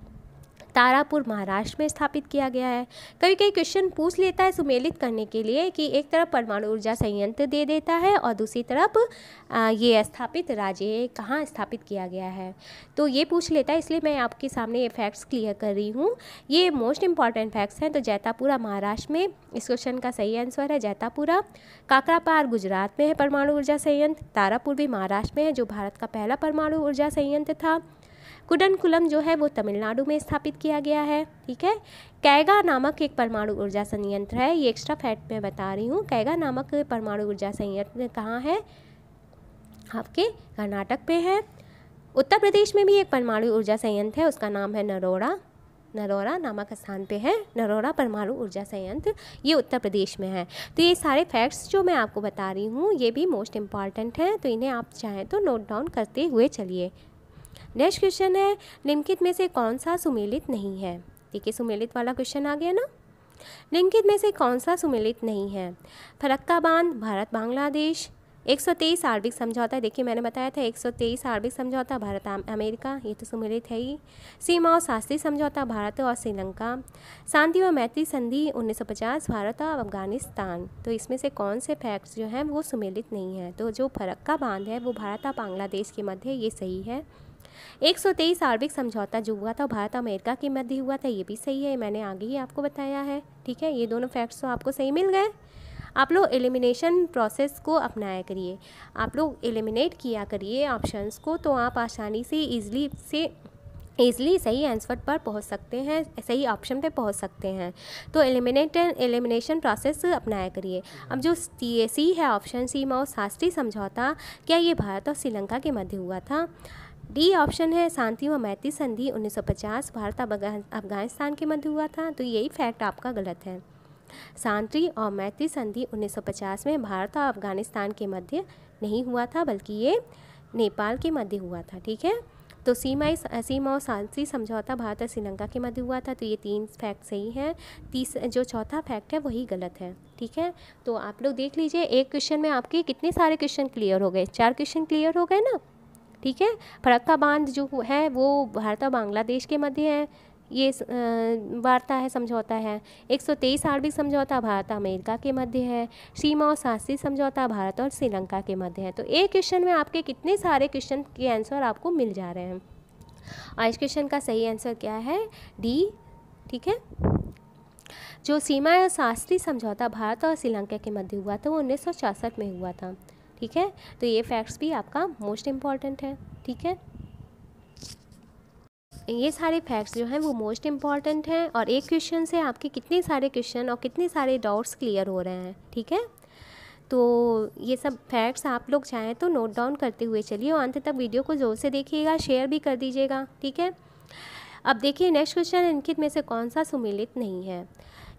तारापुर महाराष्ट्र में स्थापित किया गया है कभी कई क्वेश्चन पूछ लेता है सुमेलित करने के लिए कि एक तरफ परमाणु ऊर्जा संयंत्र दे देता है और दूसरी तरफ ये स्थापित राज्य कहाँ स्थापित किया गया है तो ये पूछ लेता है इसलिए मैं आपके सामने ये फैक्ट्स क्लियर कर रही हूँ ये मोस्ट इंपॉर्टेंट फैक्ट्स हैं तो जैतापुरा महाराष्ट्र में इस क्वेश्चन का सही आंसर है जैतापुरा काकरापार गुजरात में है परमाणु ऊर्जा संयंत्र तारापुर भी महाराष्ट्र में है जो भारत का पहला परमाणु ऊर्जा संयंत्र था कुडनकुलम जो है वो तमिलनाडु में स्थापित किया गया है ठीक है कैगा नामक एक परमाणु ऊर्जा संयंत्र है ये एक्स्ट्रा फैक्ट मैं बता रही हूँ कैगा नामक परमाणु ऊर्जा संयंत्र कहाँ है आपके कर्नाटक पे है उत्तर प्रदेश में भी एक परमाणु ऊर्जा संयंत्र है उसका नाम है नरोड़ा नरोरा नामक स्थान पे है नरोरा परमाणु ऊर्जा संयंत्र ये उत्तर प्रदेश में है तो ये सारे फैक्ट्स जो मैं आपको बता रही हूँ ये भी मोस्ट इम्पॉर्टेंट हैं तो इन्हें आप चाहें तो नोट डाउन करते हुए चलिए नेक्स्ट क्वेश्चन है निम्नलिखित में से कौन सा सुमेलित नहीं है देखिए सुमेलित वाला क्वेश्चन आ गया ना निम्नलिखित में से कौन सा सुमेलित नहीं है फरक्का बांध भारत बांग्लादेश 123 आर्बिक समझौता देखिए मैंने बताया था 123 आर्बिक समझौता भारत अमेरिका ये तो सुमिलित है ही सीमा और शास्त्री समझौता भारत और श्रीलंका शांति और मैत्री संधि 1950 भारत और अफगानिस्तान तो इसमें से कौन से फैक्ट्स जो हैं वो सुमेलित नहीं है तो जो फरक्का बांध है वो भारत और बांग्लादेश के मध्य ये सही है एक सौ तेईस आर्विक समझौता जो हुआ था भारत अमेरिका के मध्य हुआ था ये भी सही है मैंने आगे ही आपको बताया है ठीक है ये दोनों फैक्ट्स तो आपको सही मिल गए आप लोग एलिमिनेशन प्रोसेस को अपनाया करिए आप लोग एलिमिनेट किया करिए ऑप्शंस को तो आप आसानी से ईजली से ईज़िली सही आंसर पर पहुंच सकते हैं सही ऑप्शन पे पहुंच सकते हैं तो एलिमिनेट एलिमिनेशन प्रोसेस अपनाया करिए अब जो सी है ऑप्शन सी में शास्त्री समझौता क्या ये भारत और श्रीलंका के मध्य हुआ था डी ऑप्शन है शांति व मैत्री संधि 1950 भारत अफगानिस्तान के मध्य हुआ था तो यही फैक्ट आपका गलत है शांति और मैत्री संधि 1950 में भारत और अफगानिस्तान के मध्य नहीं हुआ था बल्कि ये नेपाल के मध्य हुआ था ठीक है तो सीमा सीमा और शांति समझौता भारत और श्रीलंका के मध्य हुआ था तो ये तीन फैक्ट सही हैं तीस जो चौथा फैक्ट है वही गलत है ठीक है तो आप लोग देख लीजिए एक क्वेश्चन में आपके कितने सारे क्वेश्चन क्लियर हो गए चार क्वेश्चन क्लियर हो गए ना ठीक है फरक्का बांध जो है वो भारत और बांग्लादेश के मध्य है ये वार्ता है समझौता है 123 आर्बिक समझौता भारत अमेरिका के मध्य है सीमा और शास्त्री समझौता भारत और श्रीलंका के मध्य है तो एक क्वेश्चन में आपके कितने सारे क्वेश्चन के आंसर आपको मिल जा रहे हैं आज क्वेश्चन का सही आंसर क्या है डी ठीक है जो सीमा और शास्त्री समझौता भारत और श्रीलंका के मध्य हुआ था वो उन्नीस में हुआ था ठीक है तो ये फैक्ट्स भी आपका मोस्ट इम्पॉर्टेंट है ठीक है ये सारे फैक्ट्स जो हैं वो मोस्ट इम्पॉर्टेंट हैं और एक क्वेश्चन से आपके कितने सारे क्वेश्चन और कितने सारे डाउट्स क्लियर हो रहे हैं ठीक है तो ये सब फैक्ट्स आप लोग चाहें तो नोट डाउन करते हुए चलिए और अंत तक वीडियो को ज़ोर से देखिएगा शेयर भी कर दीजिएगा ठीक है अब देखिए नेक्स्ट क्वेश्चन अंकित में से कौन सा सुमिलित नहीं है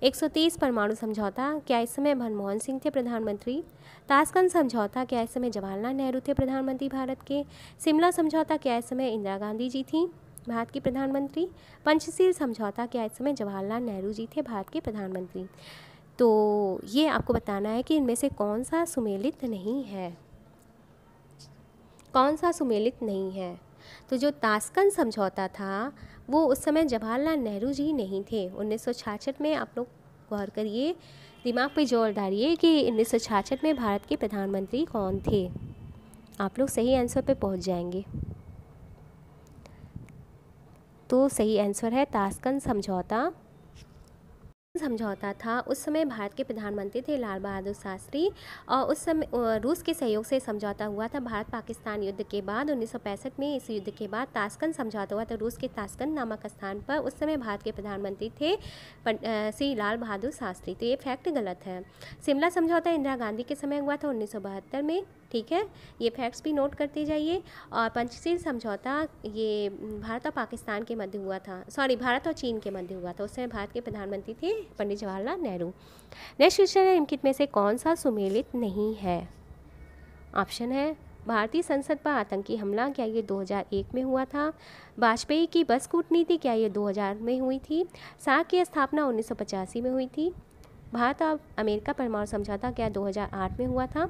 130 परमाणु समझौता क्या इस समय मनमोहन सिंह थे प्रधानमंत्री ताशकंद समझौता के ऐसे समय जवाहरलाल नेहरू थे प्रधानमंत्री भारत के शिमला समझौता के ऐसे समय इंदिरा गांधी जी थी भारत की प्रधानमंत्री पंचशील समझौता के ऐसे समय जवाहरलाल नेहरू जी थे भारत के प्रधानमंत्री तो ये आपको बताना है कि इनमें से कौन सा सुमेलित नहीं है कौन सा सुमेलित नहीं है तो जो ताशकंद समझौता था वो उस समय जवाहरलाल नेहरू जी नहीं थे उन्नीस में आप लोग गौर करिए दिमाग पे जोर डालिए कि उन्नीस में भारत के प्रधानमंत्री कौन थे आप लोग सही आंसर पे पहुंच जाएंगे तो सही आंसर है ताशकंद समझौता समझौता था उस समय भारत के प्रधानमंत्री थे लाल बहादुर शास्त्री और उस समय रूस के सहयोग से समझौता हुआ था भारत पाकिस्तान युद्ध के बाद उन्नीस में इस युद्ध के बाद ताशकंद समझौता हुआ था रूस के ताशकंद नामक स्थान पर उस समय भारत के प्रधानमंत्री थे श्री लाल बहादुर शास्त्री तो ये फैक्ट गलत है शिमला समझौता इंदिरा गांधी के समय हुआ था उन्नीस में ठीक है ये फैक्ट्स भी नोट करते जाइए और पंचशील समझौता ये भारत और पाकिस्तान के मध्य हुआ था सॉरी भारत और चीन के मध्य हुआ था उस समय भारत के प्रधानमंत्री थे पंडित जवाहरलाल नेहरू नेक्स्ट क्वेश्चन है निम्नलिखित में से कौन सा सुमेलित नहीं है ऑप्शन है भारतीय संसद पर आतंकी हमला क्या ये 2001 में हुआ था वाजपेयी की बस कूटनीति क्या ये 2000 में हुई थी सार्क की स्थापना उन्नीस में हुई थी भारत और अमेरिका परमाणु समझौता क्या 2008 में हुआ था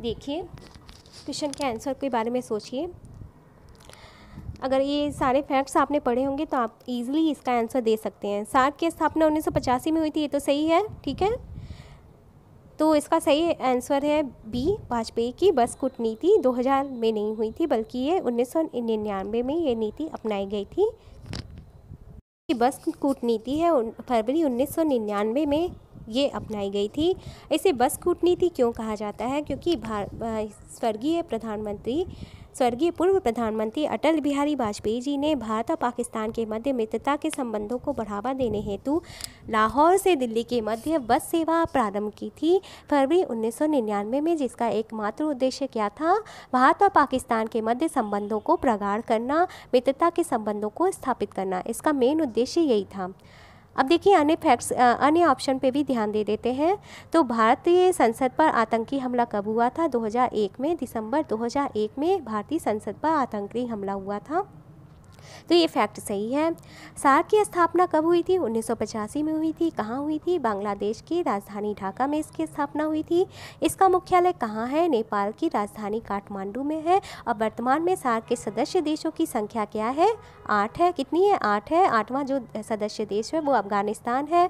देखिए क्वेश्चन के आंसर के बारे में सोचिए अगर ये सारे फैक्ट्स आपने पढ़े होंगे तो आप इजीली इसका आंसर दे सकते हैं सार्क की स्थापना उन्नीस में हुई थी ये तो सही है ठीक है तो इसका सही आंसर है बी वाजपेयी की बस कूटनीति दो 2000 में नहीं हुई थी बल्कि ये उन्नीस में ये नीति अपनाई गई थी बस कूटनीति है फरवरी उन्नीस में ये अपनाई गई थी इसे बस कूटनीति क्यों कहा जाता है क्योंकि स्वर्गीय प्रधानमंत्री स्वर्गीय पूर्व प्रधानमंत्री अटल बिहारी वाजपेयी जी ने भारत और पाकिस्तान के मध्य मित्रता के संबंधों को बढ़ावा देने हेतु लाहौर से दिल्ली के मध्य बस सेवा प्रारंभ की थी फरवरी 1999 में जिसका एकमात्र उद्देश्य क्या था भारत और पाकिस्तान के मध्य संबंधों को प्रगाढ़ करना मित्रता के संबंधों को स्थापित करना इसका मेन उद्देश्य यही था अब देखिए अन्य फैक्ट्स अन्य ऑप्शन पे भी ध्यान दे देते हैं तो भारतीय संसद पर आतंकी हमला कब हुआ था 2001 में दिसंबर 2001 में भारतीय संसद पर आतंकी हमला हुआ था तो ये फैक्ट सही है सार्क की स्थापना कब हुई थी उन्नीस में हुई थी कहाँ हुई थी बांग्लादेश की राजधानी ढाका में इसकी स्थापना हुई थी इसका मुख्यालय कहाँ है नेपाल की राजधानी काठमांडू में है और वर्तमान में सार्क के सदस्य देशों की संख्या क्या है आठ है कितनी है आठ है आठवां जो सदस्य देश है वो अफगानिस्तान है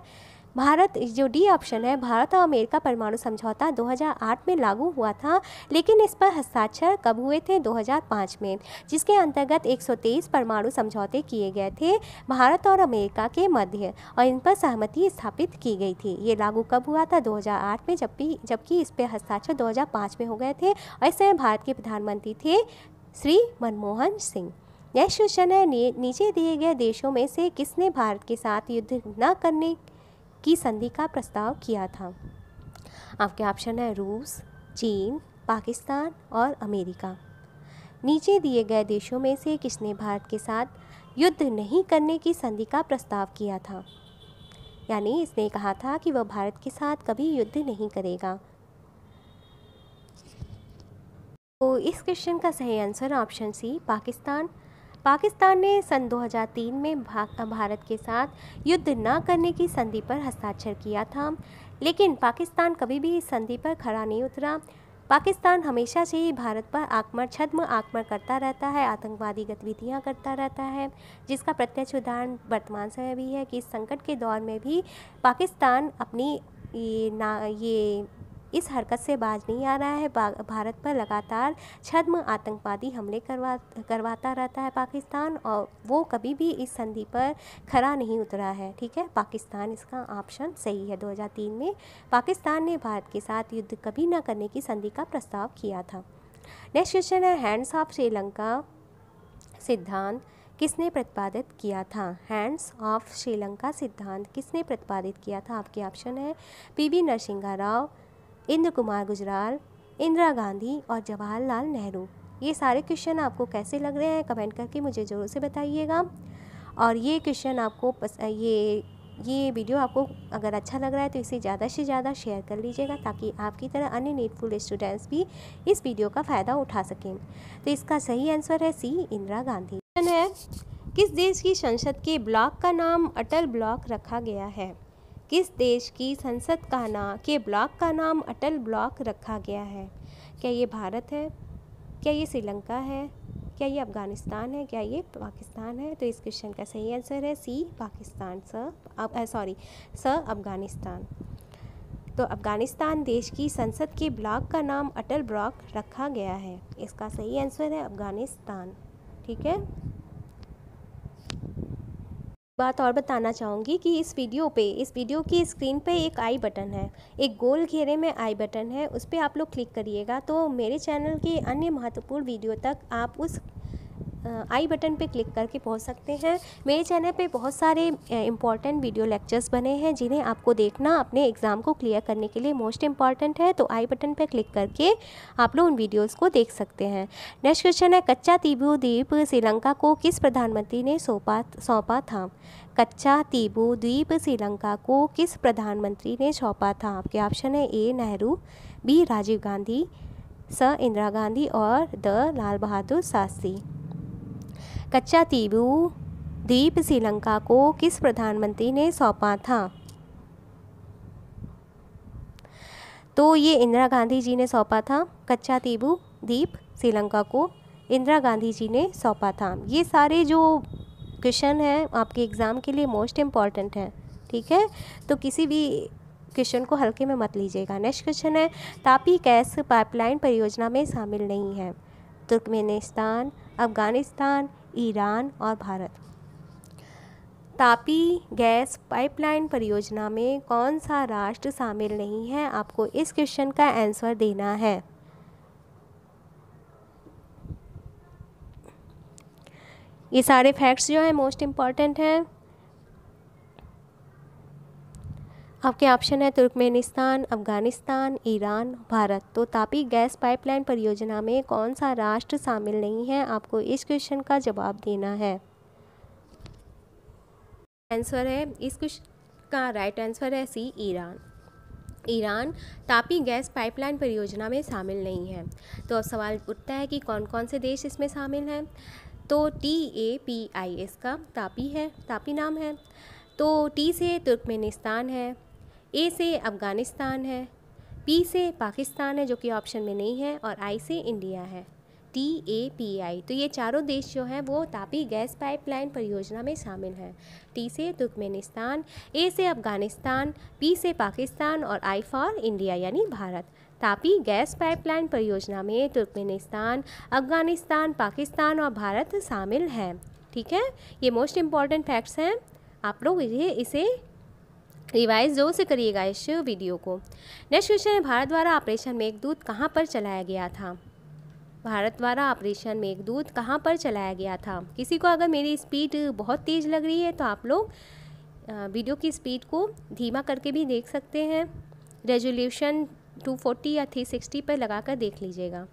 भारत जो डी ऑप्शन है भारत और अमेरिका परमाणु समझौता 2008 में लागू हुआ था लेकिन इस पर हस्ताक्षर कब हुए थे 2005 में जिसके अंतर्गत 123 परमाणु समझौते किए गए थे भारत और अमेरिका के मध्य और इन पर सहमति स्थापित की गई थी ये लागू कब हुआ था 2008 में जब भी जबकि इस पर हस्ताक्षर 2005 में हो गए थे और इस समय भारत के प्रधानमंत्री थे श्री मनमोहन सिंह नेक्स्ट क्वेश्चन है नीचे दिए गए देशों में से किसने भारत के साथ युद्ध न करने की संधि का प्रस्ताव किया था आपके ऑप्शन है रूस चीन पाकिस्तान और अमेरिका नीचे दिए गए देशों में से किसने भारत के साथ युद्ध नहीं करने की संधि का प्रस्ताव किया था यानी इसने कहा था कि वह भारत के साथ कभी युद्ध नहीं करेगा तो इस क्वेश्चन का सही answer option C Pakistan Pakistan ने सन 2003 में भारत के साथ युद्ध न करने की संधि पर हस्ताक्षर किया था लेकिन पाकिस्तान कभी भी इस संधि पर खड़ा नहीं उतरा पाकिस्तान हमेशा से ही भारत पर आक्रमण छद्म आक्रमण करता रहता है आतंकवादी गतिविधियां करता रहता है जिसका प्रत्यक्ष उदाहरण वर्तमान समय भी है कि इस संकट के दौर में भी पाकिस्तान अपनी ये ना ये इस हरकत से बाज नहीं आ रहा है भारत पर लगातार छद्म आतंकवादी हमले करवा करवाता रहता है पाकिस्तान और वो कभी भी इस संधि पर खरा नहीं उतरा है ठीक है पाकिस्तान इसका ऑप्शन सही है 2003 में पाकिस्तान ने भारत के साथ युद्ध कभी ना करने की संधि का प्रस्ताव किया था नेक्स्ट क्वेश्चन है हैंड्स ऑफ श्रीलंका सिद्धांत किसने प्रतिपादित किया था हैंड्स ऑफ श्रीलंका सिद्धांत किसने प्रतिपादित किया था आपके ऑप्शन है वी नरसिंहा राव इंद्र कुमार गुजराल इंदिरा गांधी और जवाहरलाल नेहरू ये सारे क्वेश्चन आपको कैसे लग रहे हैं कमेंट करके मुझे ज़रूर से बताइएगा और ये क्वेश्चन आपको पस, ये ये वीडियो आपको अगर अच्छा लग रहा है तो इसे ज़्यादा से ज़्यादा शेयर कर लीजिएगा ताकि आपकी तरह अन्य नीडफुल स्टूडेंट्स भी इस वीडियो का फ़ायदा उठा सकें तो इसका सही आंसर है सी इंदिरा गांधी है किस देश की संसद के ब्लॉक का नाम अटल ब्लॉक रखा गया है किस देश की संसद का नाम के ब्लॉक का नाम अटल ब्लॉक रखा गया है क्या ये भारत है क्या ये श्रीलंका है क्या ये अफ़गानिस्तान है क्या ये पाकिस्तान है तो इस क्वेश्चन का सही आंसर है सी पाकिस्तान सर सॉरी स अफ़गानिस्तान तो अफ़गानिस्तान देश की संसद के ब्लॉक का नाम अटल ब्लॉक रखा गया है इसका सही आंसर है अफ़गानिस्तान ठीक है बात और बताना चाहूँगी कि इस वीडियो पे इस वीडियो की स्क्रीन पे एक आई बटन है एक गोल घेरे में आई बटन है उस पर आप लोग क्लिक करिएगा तो मेरे चैनल के अन्य महत्वपूर्ण वीडियो तक आप उस आई बटन पे क्लिक करके पहुंच सकते हैं मेरे चैनल पे बहुत सारे इंपॉर्टेंट वीडियो लेक्चर्स बने हैं जिन्हें आपको देखना अपने एग्ज़ाम को क्लियर करने के लिए मोस्ट इंपॉर्टेंट है तो आई बटन पे क्लिक करके आप लोग उन वीडियोज़ को देख सकते हैं नेक्स्ट क्वेश्चन है कच्चा तिबू द्वीप श्रीलंका को किस प्रधानमंत्री ने सौंपा सौंपा था कच्चा तिबू द्वीप श्रीलंका को किस प्रधानमंत्री ने सौंपा था आपके ऑप्शन है A Nehru B Rajiv Gandhi C Indira Gandhi और द लाल बहादुर शास्त्री कच्चा तीबू द्वीप श्रीलंका को किस प्रधानमंत्री ने सौंपा था तो ये इंदिरा गांधी जी ने सौंपा था कच्चा तीबू द्वीप श्रीलंका को इंदिरा गांधी जी ने सौंपा था ये सारे जो क्वेश्चन हैं आपके एग्ज़ाम के लिए मोस्ट इम्पॉर्टेंट हैं ठीक है तो किसी भी क्वेश्चन को हल्के में मत लीजिएगा नेक्स्ट क्वेश्चन है तापी गैस पाइपलाइन परियोजना में शामिल नहीं है तुर्कमेनिस्तान अफगानिस्तान ईरान और भारत तापी गैस पाइपलाइन परियोजना में कौन सा राष्ट्र शामिल नहीं है आपको इस क्वेश्चन का आंसर देना है ये सारे फैक्ट्स जो हैं मोस्ट इम्पॉर्टेंट हैं आपके ऑप्शन है तुर्कमेनिस्तान अफगानिस्तान ईरान भारत तो तापी गैस पाइपलाइन परियोजना में कौन सा राष्ट्र शामिल नहीं है आपको इस क्वेश्चन का जवाब देना है आंसर है इस क्वेश्चन का राइट आंसर है C Iran Iran TAPI gas pipeline परियोजना में शामिल नहीं है तो अब सवाल उठता है कि कौन कौन से देश इसमें शामिल हैं तो टी ए पी आई इसका तापी है तापी नाम है तो टी से तुर्कमेनिस्तान है ए से अफ़गानिस्तान है पी से पाकिस्तान है जो कि ऑप्शन में नहीं है और आई से इंडिया है टी ए पी आई तो ये चारों देश जो हैं वो तापी गैस पाइपलाइन परियोजना में शामिल हैं टी से तुर्कमेनिस्तान ए से अफ़गानिस्तान पी से पाकिस्तान और आई फॉर इंडिया यानी भारत तापी गैस पाइपलाइन परियोजना में तुर्कमेनिस्तान अफ़गानिस्तान पाकिस्तान और भारत शामिल हैं ठीक है ये मोस्ट इम्पॉर्टेंट फैक्ट्स हैं आप लोग इसे इसे रिवाइज जोर से करिएगा इस वीडियो को नेक्स्ट क्वेश्चन है भारत द्वारा ऑपरेशन दूध कहाँ पर चलाया गया था भारत द्वारा ऑपरेशन दूध कहाँ पर चलाया गया था किसी को अगर मेरी स्पीड बहुत तेज़ लग रही है तो आप लोग वीडियो की स्पीड को धीमा करके भी देख सकते हैं रेजोल्यूशन 240 या 360 पर लगा कर देख लीजिएगा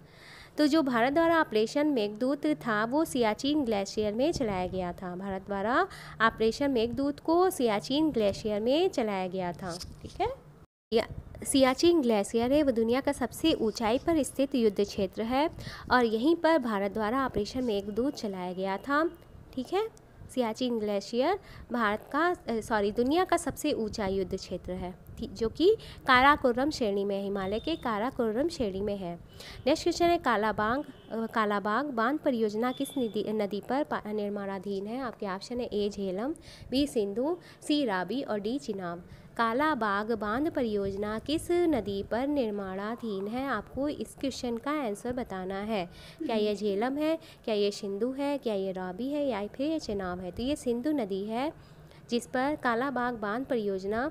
तो जो भारत द्वारा ऑपरेशन मेघदूत था वो सियाचिन ग्लेशियर में चलाया गया था भारत द्वारा ऑपरेशन मेघदूत को सियाचिन ग्लेशियर में चलाया गया था ठीक है या सियाचिन ग्लेशियर है वो दुनिया का सबसे ऊंचाई पर स्थित युद्ध क्षेत्र है और यहीं पर भारत द्वारा ऑपरेशन मेघदूत चलाया गया था ठीक है सियाचिन ग्लेशियर भारत का सॉरी दुनिया का सबसे ऊंचा युद्ध क्षेत्र है थी जो कि काराकोरम श्रेणी में हिमालय के काराकोरम श्रेणी में है नेक्स्ट क्वेश्चन है कालाबांग कालाबांग बांध परियोजना किस नदी पर निर्माणाधीन है आपके ऑप्शन है A Jhelum B Sindhu C Ravi और डी चिनाब कालाबाग बांध परियोजना किस नदी पर निर्माणाधीन है आपको इस क्वेश्चन का आंसर बताना है क्या यह झेलम है क्या यह सिंधु है क्या यह राबी है या फिर यह चिनाव है तो ये सिंधु नदी है जिस पर कालाबाग बांध परियोजना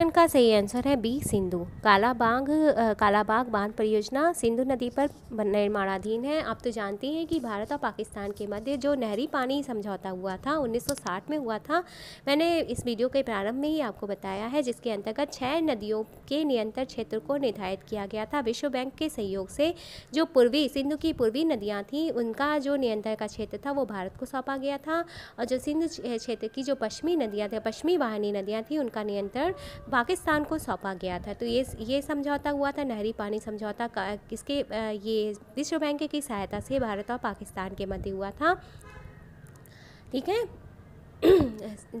क्वेश्चन का सही आंसर है बी सिंधु कालाबाग कालाबाग बांध परियोजना सिंधु नदी पर निर्माणाधीन है आप तो जानते हैं कि भारत और पाकिस्तान के मध्य जो नहरी पानी समझौता हुआ था 1960 में हुआ था मैंने इस वीडियो के प्रारंभ में ही आपको बताया है जिसके अंतर्गत छः नदियों के नियंत्रण क्षेत्र को निर्धारित किया गया था विश्व बैंक के सहयोग से जो पूर्वी सिंधु की पूर्वी नदियाँ थीं उनका जो नियंत्रण का क्षेत्र था वो भारत को सौंपा गया था और जो सिंधु क्षेत्र की जो पश्चिमी नदियाँ थी पश्चिमी वाहनी नदियाँ थीं उनका नियंत्रण पाकिस्तान को सौंपा गया था तो ये ये समझौता हुआ था नहरी पानी समझौता का किसके ये विश्व बैंक की सहायता से भारत और पाकिस्तान के मध्य हुआ था ठीक है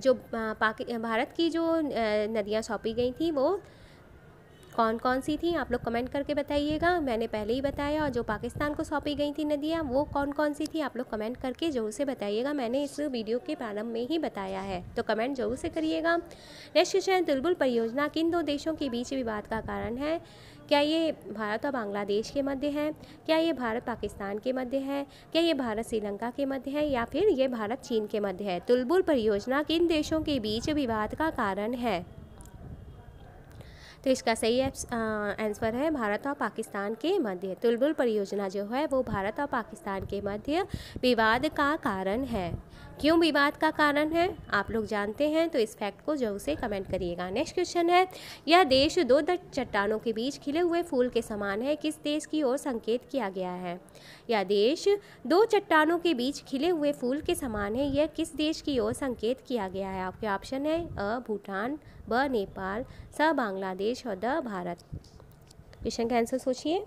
जो भारत की जो नदियाँ सौंपी गई थी वो कौन कौन सी थी आप लोग कमेंट करके बताइएगा मैंने पहले ही बताया और जो पाकिस्तान को सौंपी गई थी नदियाँ वो कौन कौन सी थी आप लोग कमेंट करके जरूर से बताइएगा मैंने इस वीडियो के प्रारंभ में ही बताया है तो कमेंट जरूर से करिएगा नेक्स्ट क्वेश्चन तुलबुल दुलबुल परियोजना किन दो देशों के बीच विवाद का कारण है क्या ये भारत और बांग्लादेश के मध्य है क्या ये भारत पाकिस्तान के मध्य है क्या ये भारत श्रीलंका के मध्य है या फिर ये भारत चीन के मध्य है तुलबुल परियोजना किन देशों के बीच विवाद का कारण है तो इसका सही आंसर है भारत और पाकिस्तान के मध्य तुलबुल परियोजना जो है वो भारत और पाकिस्तान के मध्य विवाद का कारण है क्यों विवाद का कारण है आप लोग जानते हैं तो इस फैक्ट को जरूर से कमेंट करिएगा नेक्स्ट क्वेश्चन है यह देश दो चट्टानों के बीच खिले हुए फूल के समान है किस देश की ओर संकेत किया गया है यह देश दो चट्टानों के बीच खिले हुए फूल के समान है यह किस देश की ओर संकेत किया गया है आपके ऑप्शन है अ भूटान ब नेपाल स बांग्लादेश और द भारत क्वेश्चन का आंसर सोचिए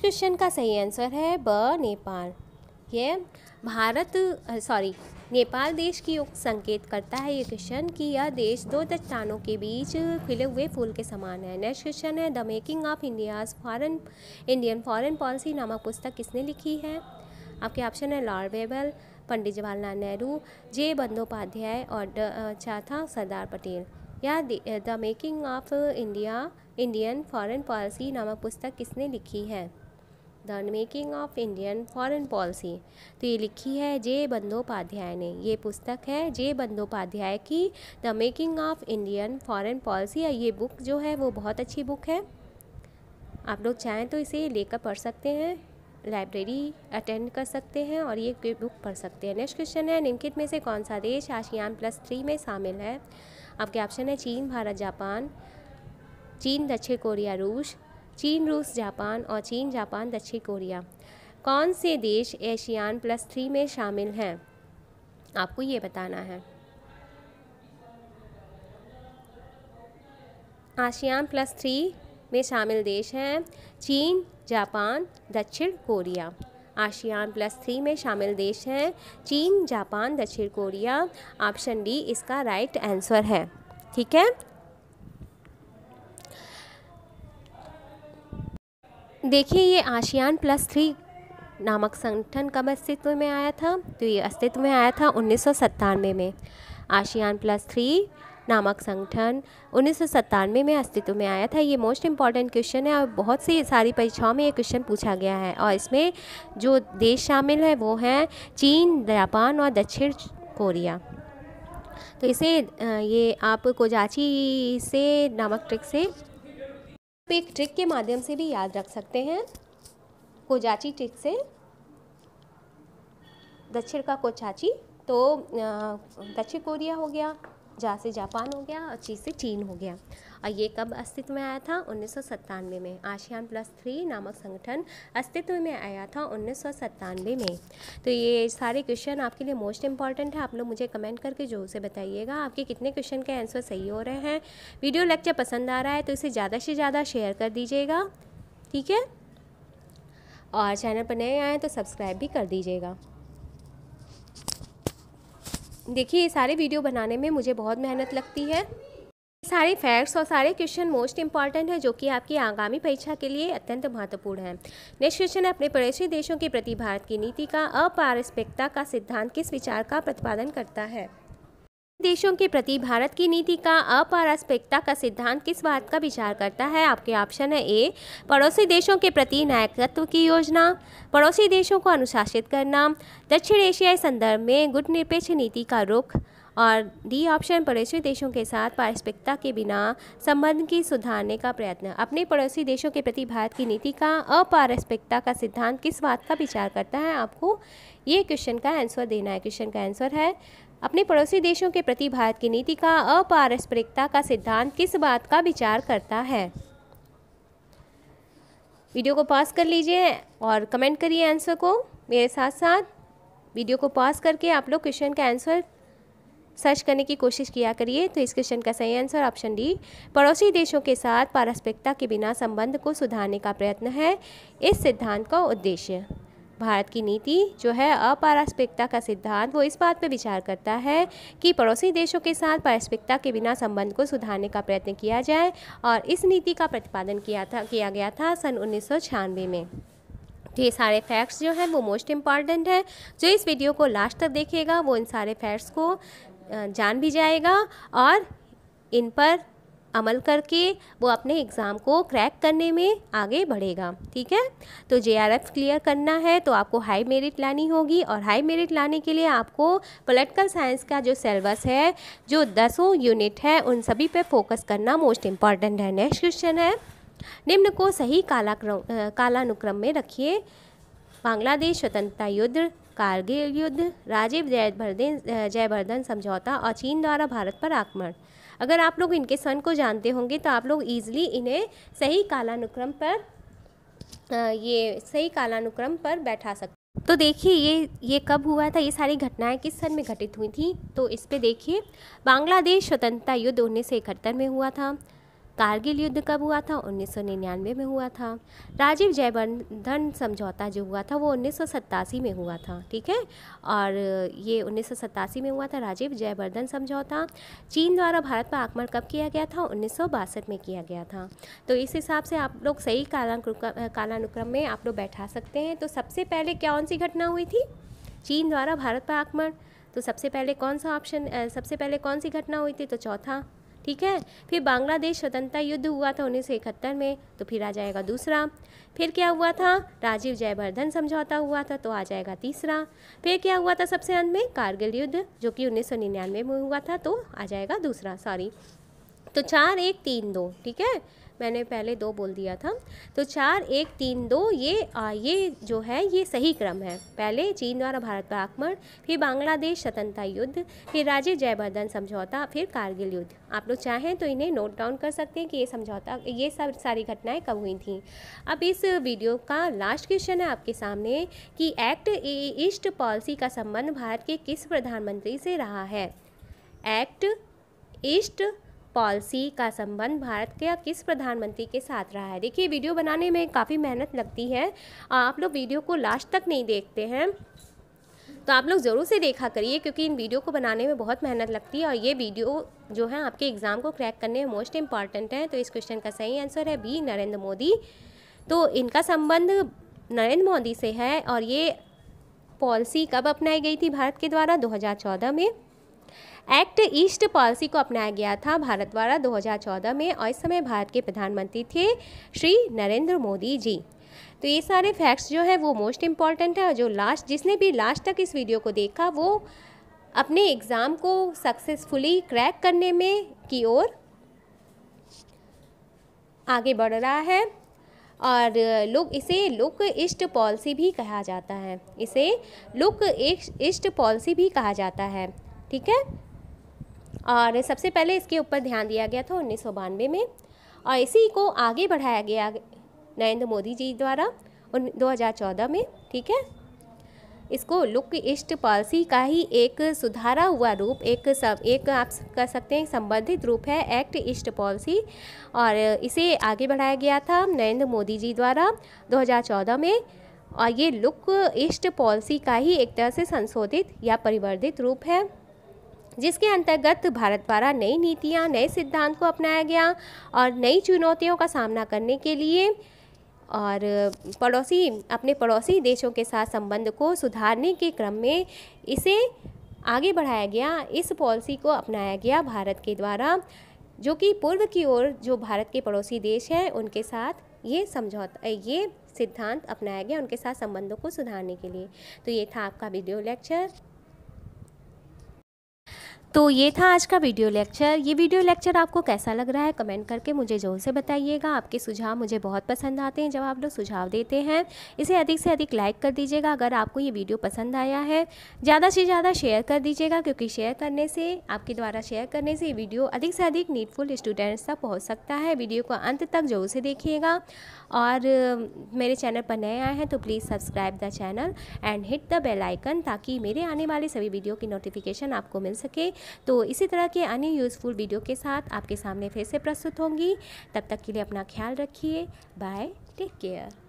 क्वेश्चन का सही आंसर है ब नेपाल ये भारत सॉरी नेपाल देश की ओर संकेत करता है ये क्वेश्चन कि यह देश दो चट्टानों के बीच खिले हुए फूल के समान है नेक्स्ट क्वेश्चन है the making of India's foreign Indian foreign policy नामक पुस्तक किसने लिखी है आपके ऑप्शन है Lord Wavell Pandit Jawaharlal Nehru J Bandopadhyay और चौथा सरदार पटेल यह the making of India Indian foreign policy नामक पुस्तक किसने लिखी है the making of Indian foreign policy तो ये लिखी है जे बंदोपाध्याय ने ये पुस्तक है जे बंदोपाध्याय की the making of Indian foreign policy ये बुक जो है वो बहुत अच्छी बुक है आप लोग चाहें तो इसे लेकर पढ़ सकते हैं लाइब्रेरी अटेंड कर सकते हैं और ये बुक पढ़ सकते हैं नेक्स्ट क्वेश्चन है निम्नलिखित में से कौन सा देश आशियान प्लस थ्री में शामिल है आपके ऑप्शन है चीन भारत जापान चीन दक्षिण कोरिया रूस चीन रूस जापान और चीन जापान दक्षिण कोरिया कौन से देश एशियान प्लस थ्री में शामिल हैं आपको ये बताना है आशियान प्लस थ्री में शामिल देश हैं चीन जापान दक्षिण कोरिया आशियान प्लस थ्री में शामिल देश हैं चीन जापान दक्षिण कोरिया ऑप्शन डी इसका राइट आंसर है ठीक है देखिए ये आशियान प्लस थ्री नामक संगठन कब अस्तित्व में आया था तो ये अस्तित्व में आया था उन्नीस में आशियान प्लस थ्री नामक संगठन उन्नीस में अस्तित्व में आया था ये मोस्ट इम्पॉर्टेंट क्वेश्चन है और बहुत सी सारी परीक्षाओं में ये क्वेश्चन पूछा गया है और इसमें जो देश शामिल है वो हैं चीन जापान और दक्षिण कोरिया तो इसे ये आप कोजाची से नामक ट्रिक से तो एक ट्रिक के माध्यम से भी याद रख सकते हैं कोजाची ट्रिक से दक्षिण का कोचाची तो दक्षिण कोरिया हो गया जहाँ से जापान हो गया और चीज से चीन हो गया और ये कब अस्तित्व में आया था उन्नीस में आशियान प्लस थ्री नामक संगठन अस्तित्व में आया था उन्नीस में तो ये सारे क्वेश्चन आपके लिए मोस्ट इंपॉर्टेंट है आप लोग मुझे कमेंट करके जोर से बताइएगा आपके कितने क्वेश्चन के आंसर सही हो रहे हैं वीडियो लेक्चर पसंद आ रहा है तो इसे ज़्यादा से ज़्यादा शेयर कर दीजिएगा ठीक है और चैनल पर नए आए तो सब्सक्राइब भी कर दीजिएगा देखिए ये सारे वीडियो बनाने में मुझे बहुत मेहनत लगती है सारे फैक्ट्स और सारे क्वेश्चन मोस्ट इंपॉर्टेंट हैं जो कि आपकी आगामी परीक्षा के लिए अत्यंत महत्वपूर्ण हैं नेक्स्ट क्वेश्चन है अपने पड़ोसी देशों के प्रति भारत की नीति का अपारस्पिकता का सिद्धांत किस विचार का प्रतिपादन करता है देशों के प्रति भारत की नीति का अपारस्परिकता का सिद्धांत किस बात का विचार करता है आपके ऑप्शन है ए पड़ोसी देशों के प्रति नायकत्व की योजना पड़ोसी देशों को अनुशासित करना दक्षिण एशियाई संदर्भ में गुटनिरपेक्ष नीति का रुख और डी ऑप्शन पड़ोसी देशों के साथ पारस्परिकता के बिना संबंध की सुधारने का प्रयत्न अपने पड़ोसी देशों के प्रति भारत की नीति का अपारस्परिकता का सिद्धांत किस बात का विचार करता है आपको ये क्वेश्चन का आंसर देना है क्वेश्चन का आंसर है अपने पड़ोसी देशों के प्रति भारत की नीति का अपारस्परिकता का सिद्धांत किस बात का विचार करता है वीडियो को पॉज कर लीजिए और कमेंट करिए आंसर को मेरे साथ साथ वीडियो को पॉज करके आप लोग क्वेश्चन का आंसर सर्च करने की कोशिश किया करिए तो इस क्वेश्चन का सही आंसर ऑप्शन डी पड़ोसी देशों के साथ पारस्परिकता के बिना संबंध को सुधारने का प्रयत्न है इस सिद्धांत का उद्देश्य भारत की नीति जो है अपारस्परिकता का सिद्धांत वो इस बात पर विचार करता है कि पड़ोसी देशों के साथ पारस्परिकता के बिना संबंध को सुधारने का प्रयत्न किया जाए और इस नीति का प्रतिपादन किया था किया गया था सन उन्नीस में तो ये सारे फैक्ट्स जो हैं वो मोस्ट इम्पॉर्टेंट हैं जो इस वीडियो को लास्ट तक देखेगा वो इन सारे फैक्ट्स को जान भी जाएगा और इन पर अमल करके वो अपने एग्ज़ाम को क्रैक करने में आगे बढ़ेगा ठीक है तो जे क्लियर करना है तो आपको हाई मेरिट लानी होगी और हाई मेरिट लाने के लिए आपको पोलिटिकल साइंस का जो सिलेबस है जो दसों यूनिट है उन सभी पे फोकस करना मोस्ट इम्पॉर्टेंट है नेक्स्ट क्वेश्चन है निम्न को सही कालाक्रम कालानुक्रम में रखिए बांग्लादेश स्वतंत्रता युद्ध कारगिल युद्ध राजीव जयवर्धन जयवर्धन समझौता और चीन द्वारा भारत पर आक्रमण अगर आप लोग इनके सन को जानते होंगे तो आप लोग ईजिली इन्हें सही कालानुक्रम पर ये सही कालानुक्रम पर बैठा सकते तो देखिए ये ये कब हुआ था ये सारी घटनाएं किस सन में घटित हुई थी तो इस पे देखिए बांग्लादेश स्वतंत्रता युद्ध उन्नीस सौ इकहत्तर में हुआ था कारगिल युद्ध कब हुआ था 1999 में हुआ था राजीव जयवर्धन समझौता जो हुआ था वो उन्नीस में हुआ था ठीक है और ये उन्नीस में हुआ था राजीव जयवर्धन समझौता चीन द्वारा भारत पर आक्रमण कब किया गया था उन्नीस में किया गया था तो इस हिसाब से आप लोग सही कालानुक्रम में आप लोग बैठा सकते हैं तो सबसे पहले कौन सी घटना हुई थी चीन द्वारा भारत पर आक्रमण तो सबसे पहले कौन सा ऑप्शन सबसे पहले कौन सी घटना हुई थी तो चौथा ठीक है फिर बांग्लादेश स्वतंत्रता युद्ध हुआ था उन्नीस इकहत्तर में तो फिर आ जाएगा दूसरा फिर क्या हुआ था राजीव जयवर्धन समझौता हुआ था तो आ जाएगा तीसरा फिर क्या हुआ था सबसे अंत में कारगिल युद्ध जो कि उन्नीस सौ निन्यानवे में हुआ था तो आ जाएगा दूसरा सॉरी तो चार एक तीन दो ठीक है मैंने पहले दो बोल दिया था तो चार एक तीन दो ये आ, ये जो है ये सही क्रम है पहले चीन द्वारा भारत पर आक्रमण फिर बांग्लादेश स्वतंत्रता युद्ध फिर राजीव जयवर्धन समझौता फिर कारगिल युद्ध आप लोग चाहें तो इन्हें नोट डाउन कर सकते हैं कि ये समझौता ये सब सारी घटनाएं कब हुई थी अब इस वीडियो का लास्ट क्वेश्चन है आपके सामने कि एक्ट ईस्ट पॉलिसी का संबंध भारत के किस प्रधानमंत्री से रहा है एक्ट ईस्ट पॉलिसी का संबंध भारत के किस प्रधानमंत्री के साथ रहा है देखिए वीडियो बनाने में काफ़ी मेहनत लगती है आप लोग वीडियो को लास्ट तक नहीं देखते हैं तो आप लोग ज़रूर से देखा करिए क्योंकि इन वीडियो को बनाने में बहुत मेहनत लगती है और ये वीडियो जो है आपके एग्ज़ाम को क्रैक करने में मोस्ट इम्पॉर्टेंट है तो इस क्वेश्चन का सही आंसर है बी नरेंद्र मोदी तो इनका संबंध नरेंद्र मोदी से है और ये पॉलिसी कब अपनाई गई थी भारत के द्वारा 2014 में एक्ट ईस्ट पॉलिसी को अपनाया गया था भारत द्वारा 2014 में और इस समय भारत के प्रधानमंत्री थे श्री नरेंद्र मोदी जी तो ये सारे फैक्ट्स जो हैं वो मोस्ट इम्पॉर्टेंट है और जो लास्ट जिसने भी लास्ट तक इस वीडियो को देखा वो अपने एग्ज़ाम को सक्सेसफुली क्रैक करने में की ओर आगे बढ़ रहा है और लोग इसे लोक इष्ट पॉलिसी भी कहा जाता है इसे लोक इष्ट पॉलिसी भी कहा जाता है ठीक है और सबसे पहले इसके ऊपर ध्यान दिया गया था उन्नीस में और इसी को आगे बढ़ाया गया नरेंद्र मोदी जी द्वारा उन 2014 में ठीक है इसको लुक इष्ट पॉलिसी का ही एक सुधारा हुआ रूप एक सब एक आप कह सकते हैं संबंधित रूप है एक्ट ईस्ट पॉलिसी और इसे आगे बढ़ाया गया था नरेंद्र मोदी जी द्वारा 2014 में और ये लुक ईस्ट पॉलिसी का ही एक तरह से संशोधित या परिवर्धित रूप है जिसके अंतर्गत भारत द्वारा नई नीतियाँ नए सिद्धांत को अपनाया गया और नई चुनौतियों का सामना करने के लिए और पड़ोसी अपने पड़ोसी देशों के साथ संबंध को सुधारने के क्रम में इसे आगे बढ़ाया गया इस पॉलिसी को अपनाया गया भारत के द्वारा जो कि पूर्व की ओर जो भारत के पड़ोसी देश हैं उनके साथ ये समझौता ये सिद्धांत अपनाया गया उनके साथ संबंधों को सुधारने के लिए तो ये था आपका वीडियो लेक्चर तो ये था आज का वीडियो लेक्चर ये वीडियो लेक्चर आपको कैसा लग रहा है कमेंट करके मुझे ज़ोर से बताइएगा आपके सुझाव मुझे बहुत पसंद आते हैं जब आप लोग सुझाव देते हैं इसे अधिक से अधिक लाइक कर दीजिएगा अगर आपको ये वीडियो पसंद आया है ज़्यादा से ज़्यादा शेयर कर दीजिएगा क्योंकि शेयर करने से आपके द्वारा शेयर करने से ये वीडियो अधिक से अधिक नीडफुल स्टूडेंट्स तक पहुँच सकता है वीडियो को अंत तक ज़ोर से देखिएगा और मेरे चैनल पर नए आए हैं तो please subscribe the channel and hit the bell icon ताकि मेरे आने वाले सभी वीडियो की नोटिफिकेशन आपको मिल सके तो इसी तरह के अन्य यूज़फुल वीडियो के साथ आपके सामने फिर से प्रस्तुत होंगी तब तक के लिए अपना ख्याल रखिए बाय टेक केयर